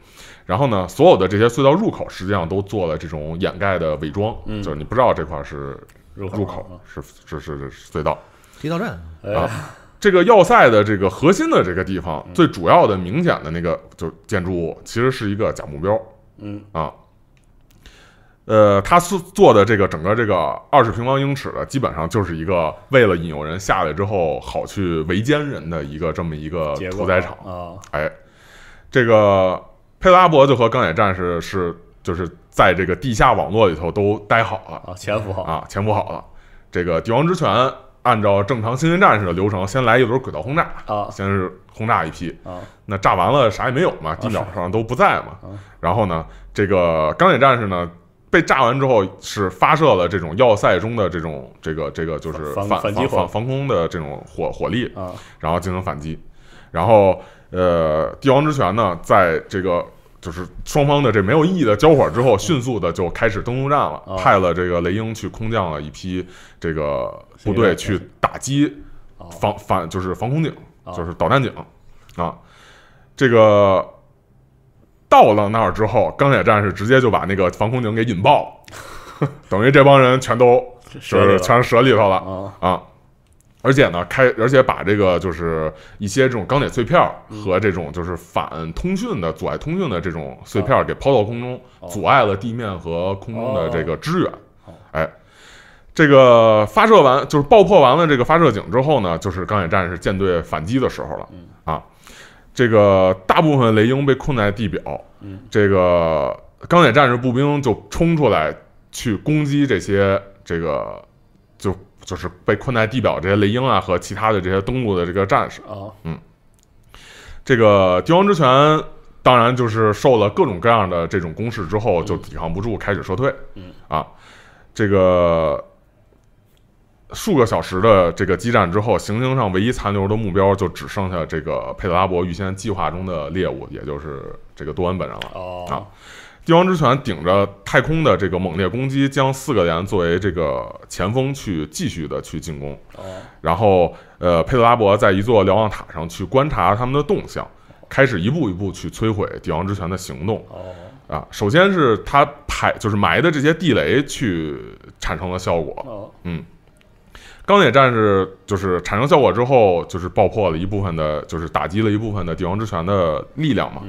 然后呢，所有的这些隧道入口实际上都做了这种掩盖的伪装，就是你不知道这块是入口是这是隧道，地道战啊。这个要塞的这个核心的这个地方，最主要的、明显的那个就建筑物，其实是一个假目标。嗯啊，呃，他做做的这个整个这个二十平方英尺的，基本上就是一个为了引诱人下来之后，好去围歼人的一个这么一个屠宰场啊。哎，这个佩拉伯就和钢铁战士是就是在这个地下网络里头都待好了啊，潜伏好啊，潜伏好了。这个帝王之拳按照正常星云战士的流程，先来一轮轨道轰炸啊，先是轰炸一批啊，那炸完了啥也没有嘛，地表上都不在嘛。然后呢，这个钢铁战士呢，被炸完之后是发射了这种要塞中的这种这个这个就是反反击防防空的这种火火力啊，然后进行反击。然后呃，帝王之拳呢，在这个。就是双方的这没有意义的交火之后，迅速的就开始登陆战了。派了这个雷鹰去空降了一批这个部队去打击防反，就是防空井，就是导弹井啊。这个到了那儿之后，钢铁战士直接就把那个防空井给引爆，[LAUGHS] 等于这帮人全都就是全折里头了啊。而且呢，开而且把这个就是一些这种钢铁碎片和这种就是反通讯的阻碍通讯的这种碎片给抛到空中，阻碍了地面和空中的这个支援。哎，这个发射完就是爆破完了这个发射井之后呢，就是钢铁战士舰队反击的时候了。啊，这个大部分雷鹰被困在地表，这个钢铁战士步兵就冲出来去攻击这些这个就。就是被困在地表这些雷鹰啊，和其他的这些登陆的这个战士啊，嗯，这个帝王之拳当然就是受了各种各样的这种攻势之后，就抵抗不住，开始撤退，嗯，啊，这个数个小时的这个激战之后，行星上唯一残留的目标就只剩下这个佩特拉伯预先计划中的猎物，也就是这个多恩本人了，啊。帝王之拳顶着太空的这个猛烈攻击，将四个连作为这个前锋去继续的去进攻。然后呃，佩特拉伯在一座瞭望塔上去观察他们的动向，开始一步一步去摧毁帝王之拳的行动。啊，首先是他排就是埋的这些地雷去产生了效果。嗯。钢铁战士就是产生效果之后，就是爆破了一部分的，就是打击了一部分的帝王之拳的力量嘛。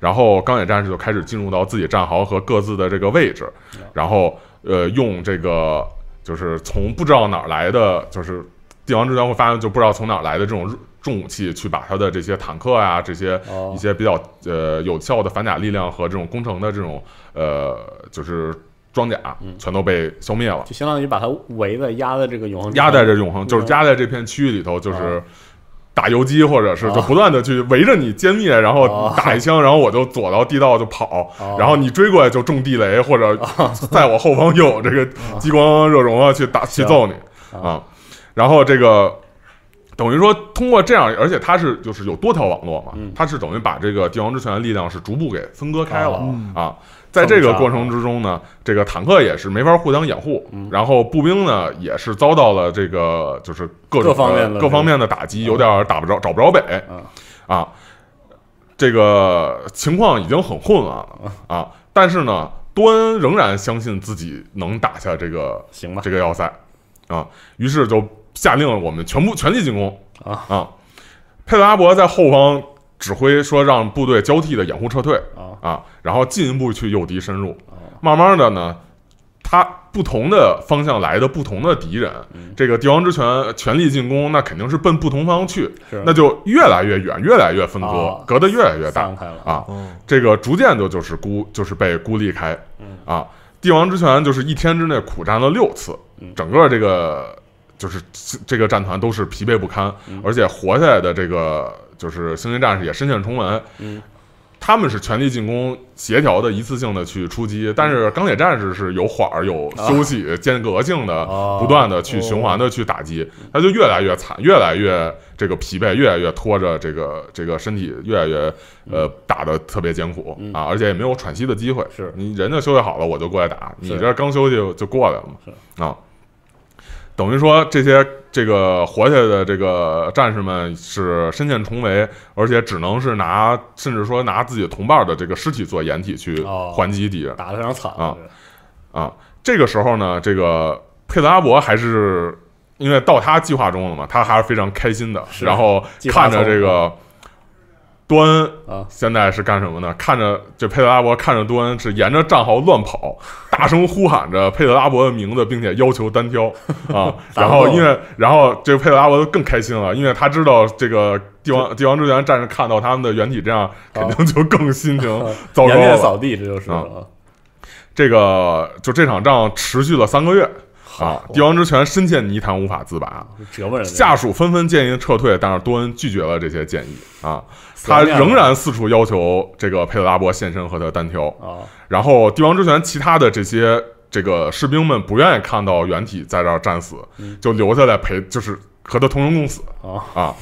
然后钢铁战士就开始进入到自己战壕和各自的这个位置，然后呃，用这个就是从不知道哪来的，就是帝王之拳会发现就不知道从哪来的这种重武器，去把他的这些坦克啊，这些一些比较呃有效的反甲力量和这种工程的这种呃就是。装甲全都被消灭了，就相当于把它围在、压在这个永恒、压在这永恒，就是压在这片区域里头，就是打游击，或者是就不断的去围着你歼灭，然后打一枪，然后我就躲到地道就跑，然后你追过来就种地雷，或者 [LAUGHS] 在我后方又有这个激光热熔啊去打去揍你啊，然后这个等于说通过这样，而且它是就是有多条网络嘛，它是等于把这个帝王之拳的力量是逐步给分割开了啊。在这个过程之中呢，这个坦克也是没法互相掩护，然后步兵呢也是遭到了这个就是各方面的各方面的打击，有点打不着，找不着北，啊，这个情况已经很混了啊！啊！但是呢，多恩仍然相信自己能打下这个行吧这个要塞啊，于是就下令我们全部全力进攻啊啊！佩德阿伯在后方指挥说，让部队交替的掩护撤退啊啊！然后进一步去诱敌深入，慢慢的呢，他不同的方向来的不同的敌人，这个帝王之拳全力进攻，那肯定是奔不同方向去，那就越来越远，越来越分割，隔得越来越大，啊，这个逐渐就就是孤，就是被孤立开，啊，帝王之拳就是一天之内苦战了六次，整个这个就是这个战团都是疲惫不堪，而且活下来的这个就是星云战士也身陷重围。他们是全力进攻、协调的、一次性的去出击，但是钢铁战士是有缓、有休息、间隔性的，不断的去循环的去打击，他就越来越惨，越来越这个疲惫，越来越拖着这个这个身体，越来越呃打的特别艰苦啊，而且也没有喘息的机会。是你人家休息好了，我就过来打你，这刚休息就过来了嘛啊。等于说这些这个活下来的这个战士们是身陷重围，而且只能是拿甚至说拿自己同伴的这个尸体做掩体去还击敌人，打得非常惨啊！啊，这个时候呢，这个佩特拉伯还是因为到他计划中了嘛，他还是非常开心的，然后看着这个。多恩啊，现在是干什么呢？看着这佩特拉伯看着多恩是沿着战壕乱跑，大声呼喊着佩特拉伯的名字，并且要求单挑啊。[LAUGHS] 然后因为然后这个佩特拉伯更开心了，因为他知道这个帝王 [LAUGHS] 帝王之源战士看到他们的原体这样，肯定就更心情 [LAUGHS] 糟糕了。扫地，这就是。这个就这场仗持续了三个月。啊！帝王之拳深陷泥潭，无法自拔，折磨人。下属纷纷建议撤退，但是多恩拒绝了这些建议啊！他仍然四处要求这个佩特拉伯现身和他单挑啊！然后帝王之拳其他的这些这个士兵们不愿意看到原体在这儿战死，就留下来陪，就是和他同生共死啊！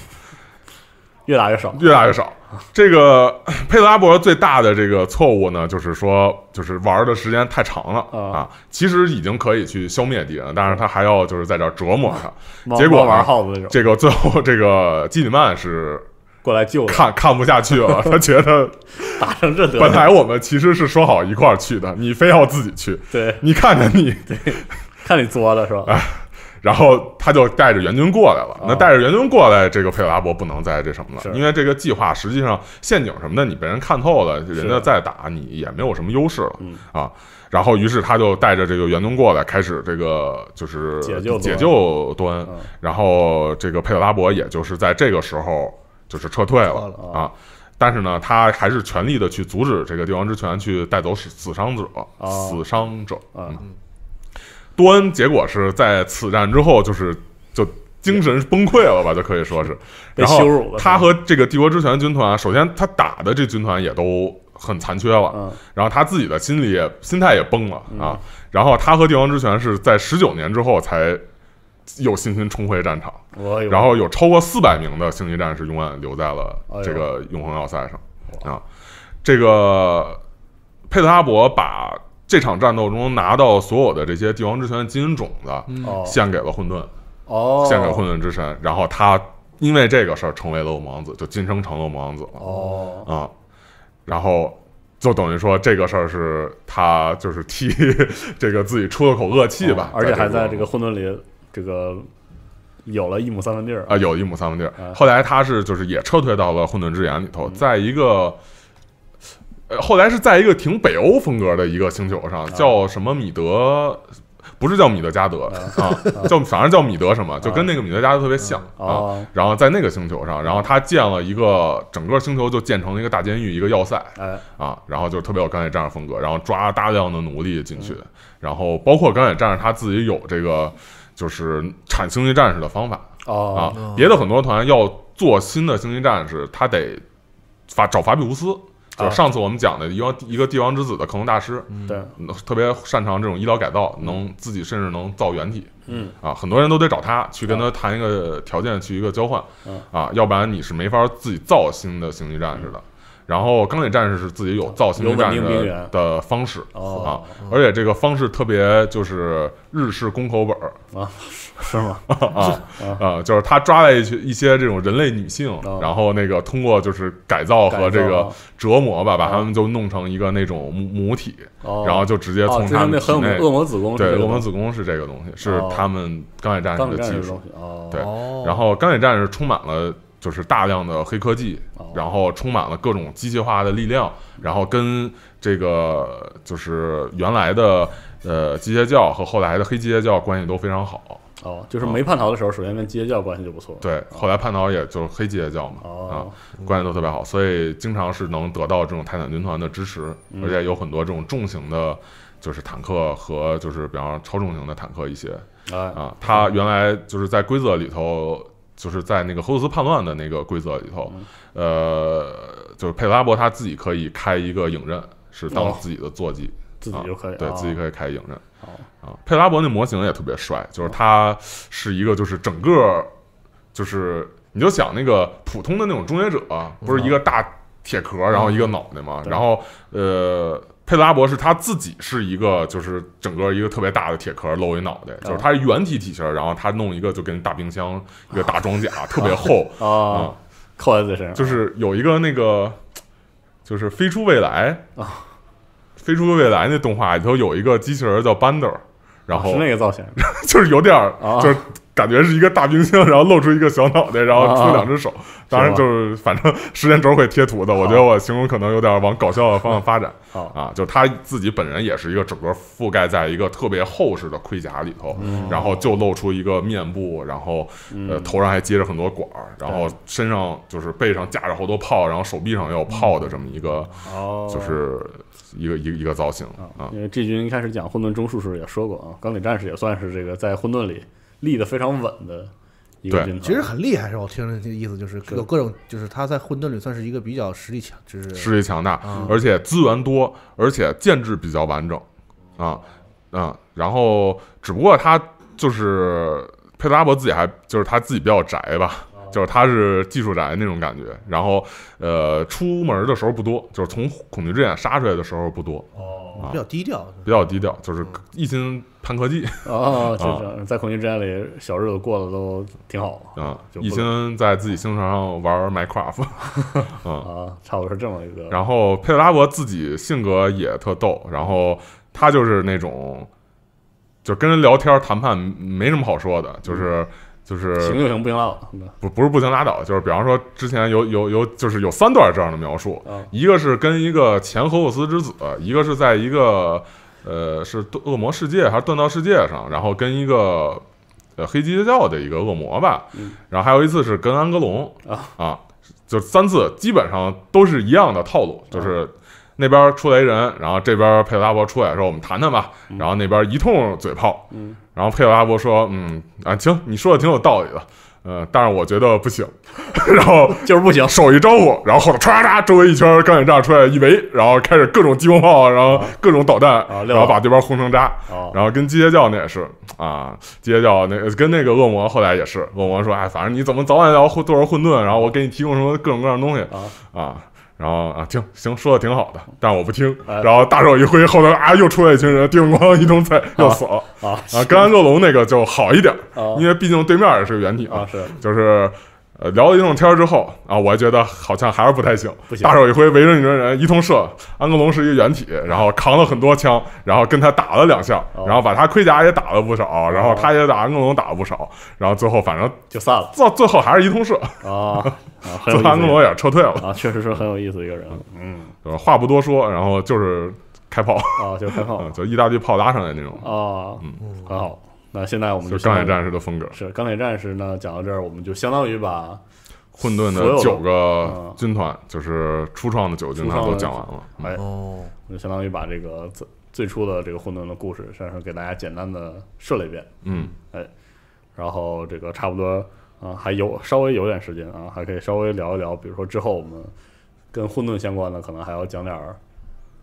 越打越少，越打越少。[LAUGHS] 这个 [CLEARS THROAT] 佩特拉伯最大的这个错误呢，就是说，就是玩的时间太长了啊。其实已经可以去消灭敌人，但是他还要就是在这折磨他，[LAUGHS] 结果玩耗子。这个最后这个基里曼是过来救，看看不下去了，[LAUGHS] 他觉得打成这德。本来我们其实是说好一块儿去的，你非要自己去，对你看看你，对，看你作的是吧？然后他就带着援军过来了。那带着援军过来，这个佩特拉伯不能再这什么了，因为这个计划实际上陷阱什么的，你被人看透了，人家再打你也没有什么优势了啊。然后于是他就带着这个援军过来，开始这个就是解救解救多恩。然后这个佩特拉伯也就是在这个时候就是撤退了啊。但是呢，他还是全力的去阻止这个帝王之权去带走死伤者，死伤者嗯。端结果是在此战之后，就是就精神崩溃了吧，就可以说是，然后他和这个帝国之拳军团，首先他打的这军团也都很残缺了，然后他自己的心理心态也崩了啊，然后他和帝王之拳是在十九年之后才有信心重回战场，然后有超过四百名的星际战士永远留在了这个永恒要塞上啊，这个佩特拉伯把。这场战斗中拿到所有的这些帝王之权基因种子，献给了混沌，哦，献给混沌之神，然后他因为这个事儿成为了王子，就晋升成了王子了，哦，啊，然后就等于说这个事儿是他就是替 [LAUGHS] 这个自己出了口恶气吧，而且还在这个混沌里这个有了一亩三分地儿啊，有一亩三分地儿。后来他是就是也撤退到了混沌之眼里头，在一个。呃，后来是在一个挺北欧风格的一个星球上，叫什么米德，不是叫米德加德啊，叫反正叫米德什么，就跟那个米德加德特别像啊。然后在那个星球上，然后他建了一个整个星球就建成了一个大监狱、一个要塞，啊，然后就特别有钢铁战士风格。然后抓大量的奴隶进去，然后包括钢铁战士他自己有这个就是产星际战士的方法啊。别的很多团要做新的星际战士，他得法找法比乌斯。就上次我们讲的，一个一个帝王之子的克隆大师，对，特别擅长这种医疗改造，能自己甚至能造原体，嗯，啊，很多人都得找他去跟他谈一个条件，去一个交换，啊，要不然你是没法自己造新的星际战士的。然后钢铁战士是自己有造型兵员的方式啊，而且这个方式特别就是日式攻口本儿啊，是吗？[LAUGHS] 啊啊，就是他抓了一些一些这种人类女性，然后那个通过就是改造和这个折磨吧，把他们就弄成一个那种母体，然后就直接从他们体内恶魔子宫对恶魔子宫是这个东西，是他们钢铁战士的技术对，然后钢铁战士充满了。就是大量的黑科技，然后充满了各种机械化的力量，然后跟这个就是原来的呃机械教和后来的黑机械教关系都非常好。哦，就是没叛逃的时候，首先跟机械教关系就不错。对，后来叛逃也就是黑机械教嘛，啊，关系都特别好，所以经常是能得到这种泰坦军团的支持，而且有很多这种重型的，就是坦克和就是比方超重型的坦克一些。啊，他原来就是在规则里头。就是在那个荷鲁斯叛乱的那个规则里头，呃，就是佩拉伯他自己可以开一个影刃，是当自己的坐骑，自己就可以，对自己可以开影刃。啊，佩拉伯那模型也特别帅，就是它是一个，就是整个，就是你就想那个普通的那种终结者，不是一个大铁壳，然后一个脑袋嘛，然后呃。佩德拉博士他自己是一个，就是整个一个特别大的铁壳，露一脑袋，就是他是圆体体型，然后他弄一个就跟大冰箱一个大装甲，特别厚啊，扣在自身上，就是有一个那个，就是飞出未来啊，飞出未来那动画里头有一个机器人叫班豆。然后是那个造型，[LAUGHS] 就是有点儿，就是感觉是一个大冰箱，然后露出一个小脑袋，然后出两只手。当然就是反正 [LAUGHS] 时间轴会贴图的，我觉得我形容可能有点往搞笑的方向发展啊。就是他自己本人也是一个整个覆盖在一个特别厚实的盔甲里头，然后就露出一个面部，然后呃头上还接着很多管儿，然后身上就是背上架着好多炮，然后手臂上也有炮的这么一个，就是。一个一个一个造型啊，因为这军一开始讲混沌中枢时候也说过啊，钢铁战士也算是这个在混沌里立的非常稳的一个军。其实很厉害，是我听着那意思，就是有各种，就是他在混沌里算是一个比较实力强，就是实力强大，而且资源多，而且建制比较完整，啊啊，然后只不过他就是佩德拉伯自己还就是他自己比较宅吧。就是他是技术宅那种感觉，然后，呃，出门的时候不多，就是从恐惧之眼杀出来的时候不多。哦，比较低调，比较低调，就是一心攀科技。哦，[LAUGHS] 就是在恐惧之眼里，小日子过得都挺好。啊，一心在自己星球上玩 Minecraft。[LAUGHS] 嗯，差不多是这么一个。然后佩特拉伯自己性格也特逗，然后他就是那种，就跟人聊天谈判没什么好说的，就是。就是行就行不行拉倒，不不是不行拉倒，就是比方说之前有有有就是有三段这样的描述，一个是跟一个前荷鲁斯之子，一个是在一个呃是恶魔世界还是锻造世界上，然后跟一个呃黑骑督教的一个恶魔吧，然后还有一次是跟安格隆啊，就三次基本上都是一样的套路，就是。那边出来一人，然后这边佩洛拉伯出来说：“我们谈谈吧。”然后那边一通嘴炮，嗯，然后佩洛拉伯说：“嗯啊，行，你说的挺有道理的，呃，但是我觉得不行。[LAUGHS] ”然后就是不行，手一招呼，然后后头唰唰，周围一圈钢铁炸出来一围，然后开始各种激光炮，然后各种导弹，然后把这边轰成渣。然后跟机械教那也是啊，机械教那跟那个恶魔后来也是，恶魔说：“哎，反正你怎么早晚要做成混沌，然后我给你提供什么各种各样东西啊。”啊。然后啊，听行，说的挺好的，但我不听。然后大手一挥，后头啊，又出来一群人，叮咣一通踩，又死了啊。啊，跟安乐龙那个就好一点，因为毕竟对面也是个原体啊，是就是。呃，聊了一通天之后，啊，我觉得好像还是不太行。不行。大手一挥，围着一群人一通射。安格隆是一个原体，然后扛了很多枪，然后跟他打了两下，然后把他盔甲也打了不少，然后他也打安格隆打了不少，然后最后反正就散了。最最后还是一通射啊，啊，[LAUGHS] 最后安格隆也撤退了啊，确实是很有意思一个人。嗯，话不多说，然后就是开炮啊，就开炮，[LAUGHS] 就意大利炮拉上来那种啊，嗯，很好。那现在我们就是钢铁战士的风格，是钢铁战士呢。讲到这儿，我们就相当于把混沌的九个军团，就是初创的九军团都讲完了。哎，我就相当于把这个最最初的这个混沌的故事算是给大家简单的顺了一遍。嗯，哎，然后这个差不多啊，还有稍微有点时间啊，还可以稍微聊一聊，比如说之后我们跟混沌相关的，可能还要讲点儿。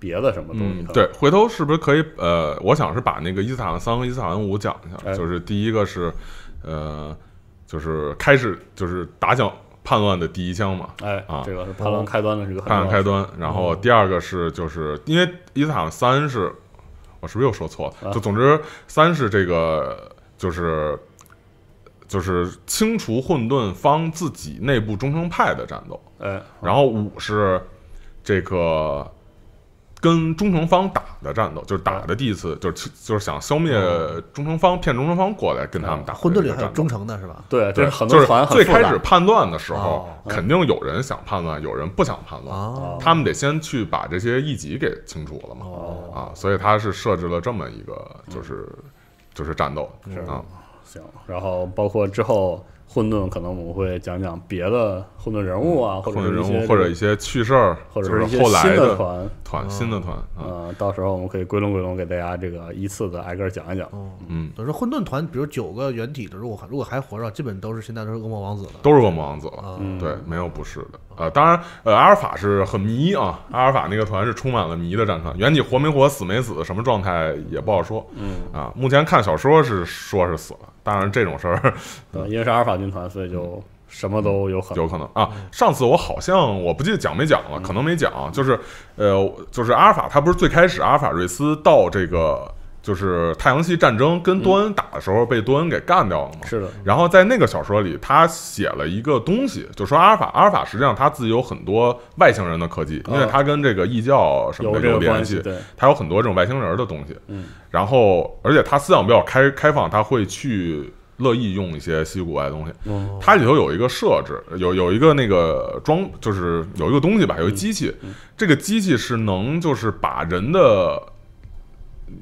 别的什么东西？对，回头是不是可以？呃，我想是把那个伊斯塔三和伊斯塔五讲一下。就是第一个是，呃，就是开始，就是打响叛乱的第一枪嘛。哎，啊，这个是叛乱开端的这个。叛乱开端。然后第二个是，就是因为伊斯塔三是，我是不是又说错了？就总之三是这个，就是就是清除混沌方自己内部忠诚派的战斗。哎，然后五是这个。跟忠诚方打的战斗，就是打的第一次，就是就是想消灭忠诚方，骗忠诚方过来跟他们打。混沌里还有忠诚的是吧？对，就是就是最开始判断的时候，肯定有人想判断，有人不想判断。他们得先去把这些异己给清除了嘛？啊，所以他是设置了这么一个，就是就是战斗啊。行，然后包括之后混沌，可能我们会讲讲别的混沌人物啊，或者人物或者一些趣事儿，或者是后来的团。团新的团，呃，到时候我们可以归拢归拢，给大家这个依次的挨个讲一讲。嗯，比如说混沌团，比如九个原体的，如果如果还活着，基本都是现在都是恶魔王子了，都是恶魔王子了。嗯，对，没有不是的。呃，当然，呃，阿尔法是很迷啊，阿尔法那个团是充满了迷的战场，原体活没活、死没死、什么状态也不好说。嗯，啊，目前看小说是说是死了，当然这种事儿，因为是阿尔法军团，所以就。什么都有可能，有可能啊！上次我好像我不记得讲没讲了，可能没讲。就是呃，就是阿尔法，他不是最开始阿尔法瑞斯到这个就是太阳系战争跟多恩打的时候被多恩给干掉了吗？是的。然后在那个小说里，他写了一个东西，就说阿尔法，阿尔法实际上他自己有很多外星人的科技，因为他跟这个异教什么的有联系，他有很多这种外星人的东西。嗯。然后，而且他思想比较开开放，他会去。乐意用一些稀古怪的东西，它里头有一个设置，有有一个那个装，就是有一个东西吧，有一个机器，这个机器是能就是把人的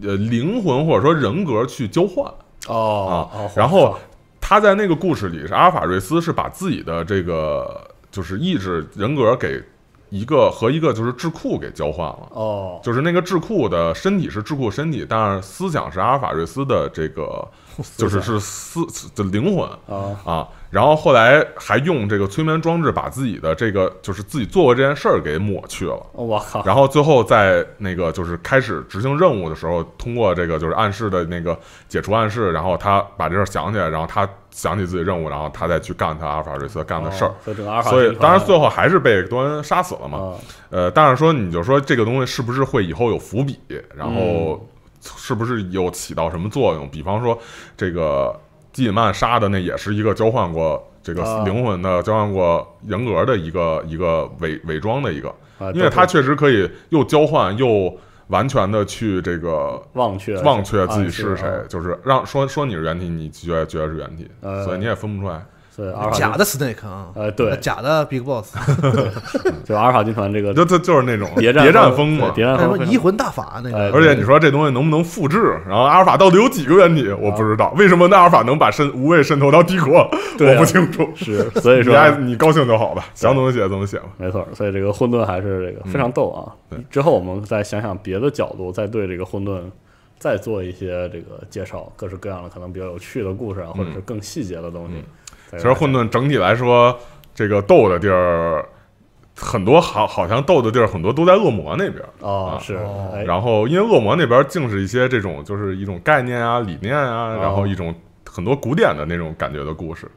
呃灵魂或者说人格去交换哦，然后他在那个故事里是阿尔法瑞斯是把自己的这个就是意志人格给。一个和一个就是智库给交换了，哦，就是那个智库的身体是智库身体，但是思想是阿尔法瑞斯的这个，[LAUGHS] 就是是思的灵魂啊啊，然后后来还用这个催眠装置把自己的这个就是自己做过这件事儿给抹去了，我靠，然后最后在那个就是开始执行任务的时候，通过这个就是暗示的那个解除暗示，然后他把这事想起来，然后他。想起自己任务，然后他再去干他阿尔法瑞斯干的事儿，所以当然最后还是被多恩杀死了嘛。呃，但是说你就说这个东西是不是会以后有伏笔，然后是不是又起到什么作用？比方说这个基里曼杀的那也是一个交换过这个灵魂的、交换过人格的一个一个伪伪装的一个，因为他确实可以又交换又。完全的去这个忘却忘却自己是谁，就是让说说你是原体，你觉觉得是原体，所以你也分不出来。阿尔法假的 Snake 啊！呃，对，假的 Big Boss，[LAUGHS] 就阿尔法军团这个，就就就是那种谍战谍战风嘛，谍战风，么移魂大法那个。而且你说这东西能不能复制？然后阿尔法到底有几个原体？我不知道为什么那阿尔法能把渗无畏渗透到帝国，我不清楚。是，所以说你你高兴就好吧，想怎么写怎么写吧。没错，所以这个混沌还是这个非常逗啊。之后我们再想想别的角度，再对这个混沌再做一些这个介绍，各式各样的可能比较有趣的故事啊，或者是更细节的东西。其实混沌整体来说，这个斗的地儿很多，好好像斗的地儿很多都在恶魔那边啊。是，然后因为恶魔那边净是一些这种，就是一种概念啊、理念啊，然后一种很多古典的那种感觉的故事。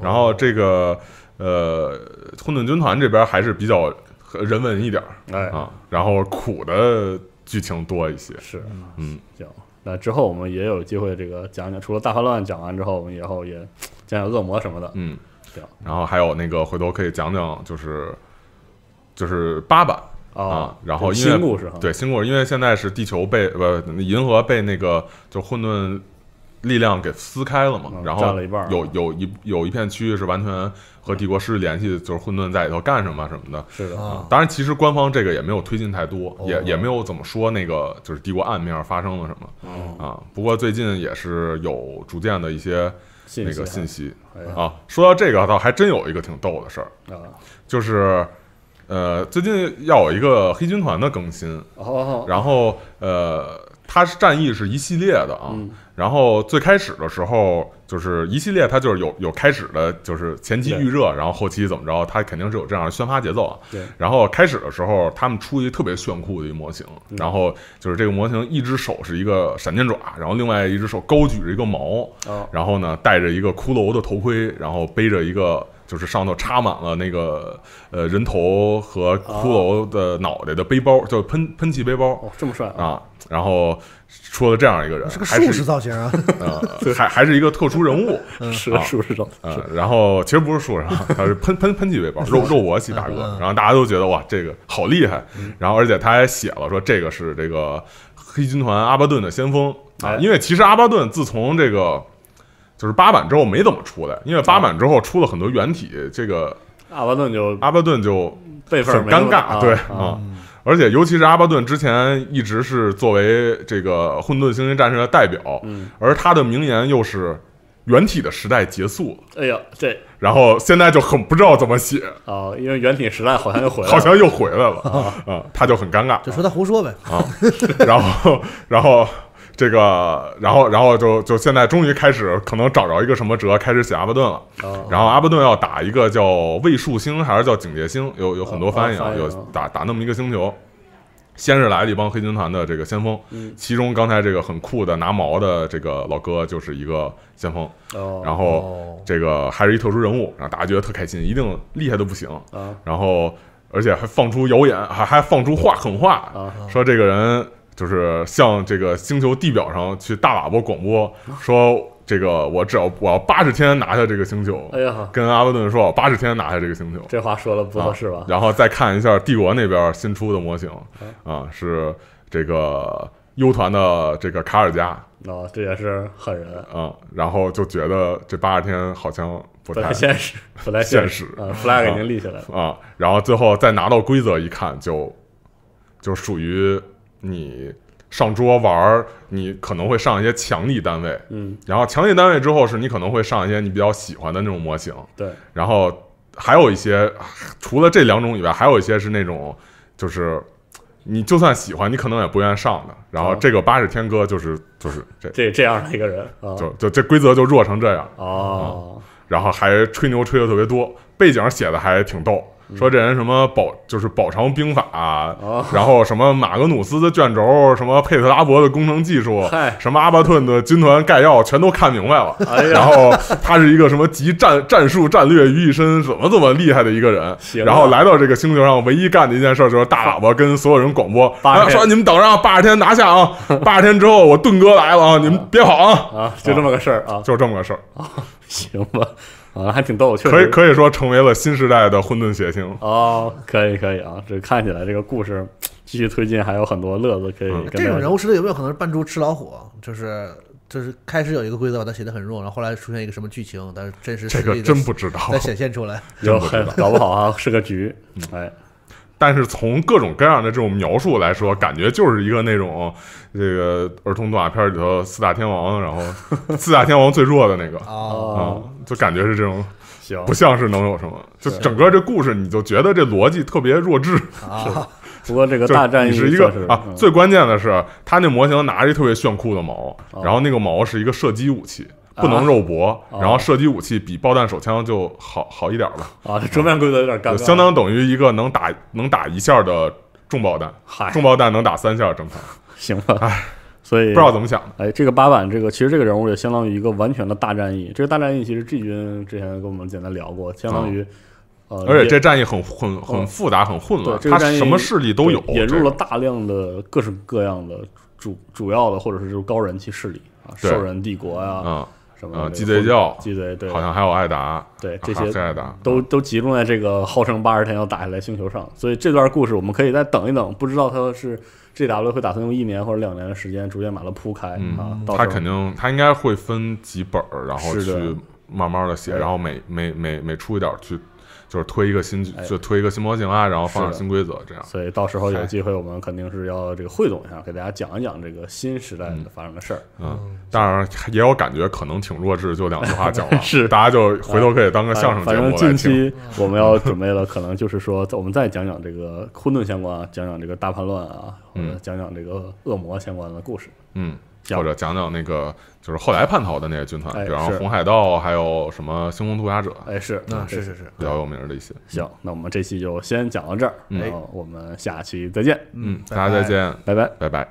然后这个呃，混沌军团这边还是比较人文一点，哎啊，然后苦的剧情多一些。是，嗯，行。那之后我们也有机会，这个讲讲。除了大话乱讲完之后，我们以后也讲讲恶魔什么的。嗯，行。然后还有那个回头可以讲讲，就是就是八版啊。然后新故事对新故事，因为现在是地球被不银河被那个就混沌。力量给撕开了嘛，然后占了一半。有有一有一片区域是完全和帝国失去联系，就是混沌在里头干什么什么的。是的，当然其实官方这个也没有推进太多，也也没有怎么说那个就是帝国暗面发生了什么啊。不过最近也是有逐渐的一些那个信息啊。说到这个倒还真有一个挺逗的事儿啊，就是呃最近要有一个黑军团的更新，然后呃它是战役是一系列的啊。然后最开始的时候，就是一系列，它就是有有开始的，就是前期预热，然后后期怎么着，它肯定是有这样的宣发节奏啊。对。然后开始的时候，他们出一特别炫酷的一模型，然后就是这个模型一只手是一个闪电爪，然后另外一只手高举着一个矛，啊。然后呢，戴着一个骷髅的头盔，然后背着一个就是上头插满了那个呃人头和骷髅的脑袋的背包，叫喷喷气背包。哦，这么帅啊！啊，然后。出了这样一个人，是个术士造型啊，[LAUGHS] 还还是一个特殊人物，[LAUGHS] 是术士造型。是，然后其实不是术士，[LAUGHS] 他是喷喷喷气背包，肉肉搏系大哥。然后大家都觉得哇，这个好厉害。然后而且他还写了说，这个是这个黑军团阿巴顿的先锋啊。因为其实阿巴顿自从这个就是八版之后没怎么出来，因为八版之后出了很多原体，这个阿巴顿就阿巴顿就辈分尴尬，对啊。而且，尤其是阿巴顿之前一直是作为这个混沌星云战士的代表，嗯，而他的名言又是“原体的时代结束”。了”。哎呀，这然后现在就很不知道怎么写啊，因为原体时代好像又回来，了，好像又回来了 [LAUGHS] 啊，他就很尴尬，就说他胡说呗。好，然后，然后。这个，然后，然后就就现在终于开始，可能找着一个什么辙，开始写阿巴顿了。然后阿巴顿要打一个叫魏树星还是叫警戒星，有有很多翻译啊，有打打那么一个星球。先是来了一帮黑军团的这个先锋，其中刚才这个很酷的拿矛的这个老哥就是一个先锋，然后这个还是一特殊人物，然后大家觉得特开心，一定厉害的不行。然后而且还放出谣言，还还放出话狠话，说这个人。就是像这个星球地表上去大喇叭广播说：“这个我只要我要八十天拿下这个星球。”哎呀，跟阿波顿说：“我八十天拿下这个星球。”这话说的不合适吧？然后再看一下帝国那边新出的模型，啊，是这个 U 团的这个卡尔加。啊，这也是狠人啊！然后就觉得这八十天好像不太现实，不太现实，，flag 给您立起来啊！然后最后再拿到规则一看，就就属于。你上桌玩，你可能会上一些强力单位，嗯，然后强力单位之后是你可能会上一些你比较喜欢的那种模型，对，然后还有一些除了这两种以外，还有一些是那种就是你就算喜欢你可能也不愿意上的。然后这个八十天哥就是就是这这这样的一个人，就就这规则就弱成这样啊，然后还吹牛吹的特别多，背景写的还挺逗。说这人什么保，就是保藏兵法，然后什么马格努斯的卷轴，什么佩特拉伯的工程技术，什么阿巴顿的军团概要，全都看明白了。然后他是一个什么集战战术战略于一身，怎么怎么厉害的一个人。然后来到这个星球上，唯一干的一件事就是大喇叭跟所有人广播，说你们等着啊，八十天拿下啊，八十天之后我盾哥来了啊，你们别跑啊，就这么个事儿啊，就这么个事儿啊，行吧。啊，还挺逗，可以可以说成为了新时代的混沌血清哦，可以可以啊，这看起来这个故事继续推进还有很多乐子可以。这种人物设定有没有可能是扮猪吃老虎？就是就是开始有一个规则，它写的很弱，然后后来出现一个什么剧情，但是真实这个真不知道再显现出来，就很搞不好啊是个局，哎。但是从各种各样的这种描述来说，感觉就是一个那种这个儿童动画片里头四大天王，然后 [LAUGHS] 四大天王最弱的那个啊，就感觉是这种，行，不像是能有什么，就整个这故事你就觉得这逻辑特别弱智啊。不过这个大战是一个啊，最关键的是他那模型拿着特别炫酷的矛，然后那个矛是一个射击武器。不能肉搏，然后射击武器比爆弹手枪就好好一点了啊！这桌面规则有点尴尬，相当等于一个能打能打一下的重爆弹，重爆弹能打三下正常，[LAUGHS] 行了，哎，所以不知道怎么想的，哎，这个八版这个其实这个人物也相当于一个完全的大战役，这个大战役其实 G 军之前跟我们简单聊过，相当于呃，而且这战役很很很复杂很混乱，这个什么势力都有，引入了大量的各式各样的主主要的或者是高人气势力啊，兽人帝国呀。嗯、鸡贼教，鸡贼对，好像还有艾达，对这些，都都集中在这个号称八十天要打下来星球上，所以这段故事我们可以再等一等，不知道他是 G W 会打算用一年或者两年的时间逐渐把它铺开啊。他肯定，他应该会分几本儿，然后去慢慢的写，然后每每每每出一点去。就是推一个新就推一个新模型啊，然后放上新规则这样。所以到时候有机会，我们肯定是要这个汇总一下，给大家讲一讲这个新时代发生的事儿。嗯，当然也有感觉，可能挺弱智，就两句话讲完。[LAUGHS] 是，大家就回头可以当个相声节目。反正近期我们要准备了，可能就是说，我们再讲讲这个混沌相关，讲讲这个大叛乱啊，嗯，讲讲这个恶魔相关的故事，嗯。或者讲讲那个就是后来叛逃的那些军团，比方红海盗，还有什么星空涂鸦者，哎，是，那是是是比较有名的一些。行，那我们这期就先讲到这儿，嗯，我们下期再见，嗯，大家再见，拜拜，拜拜。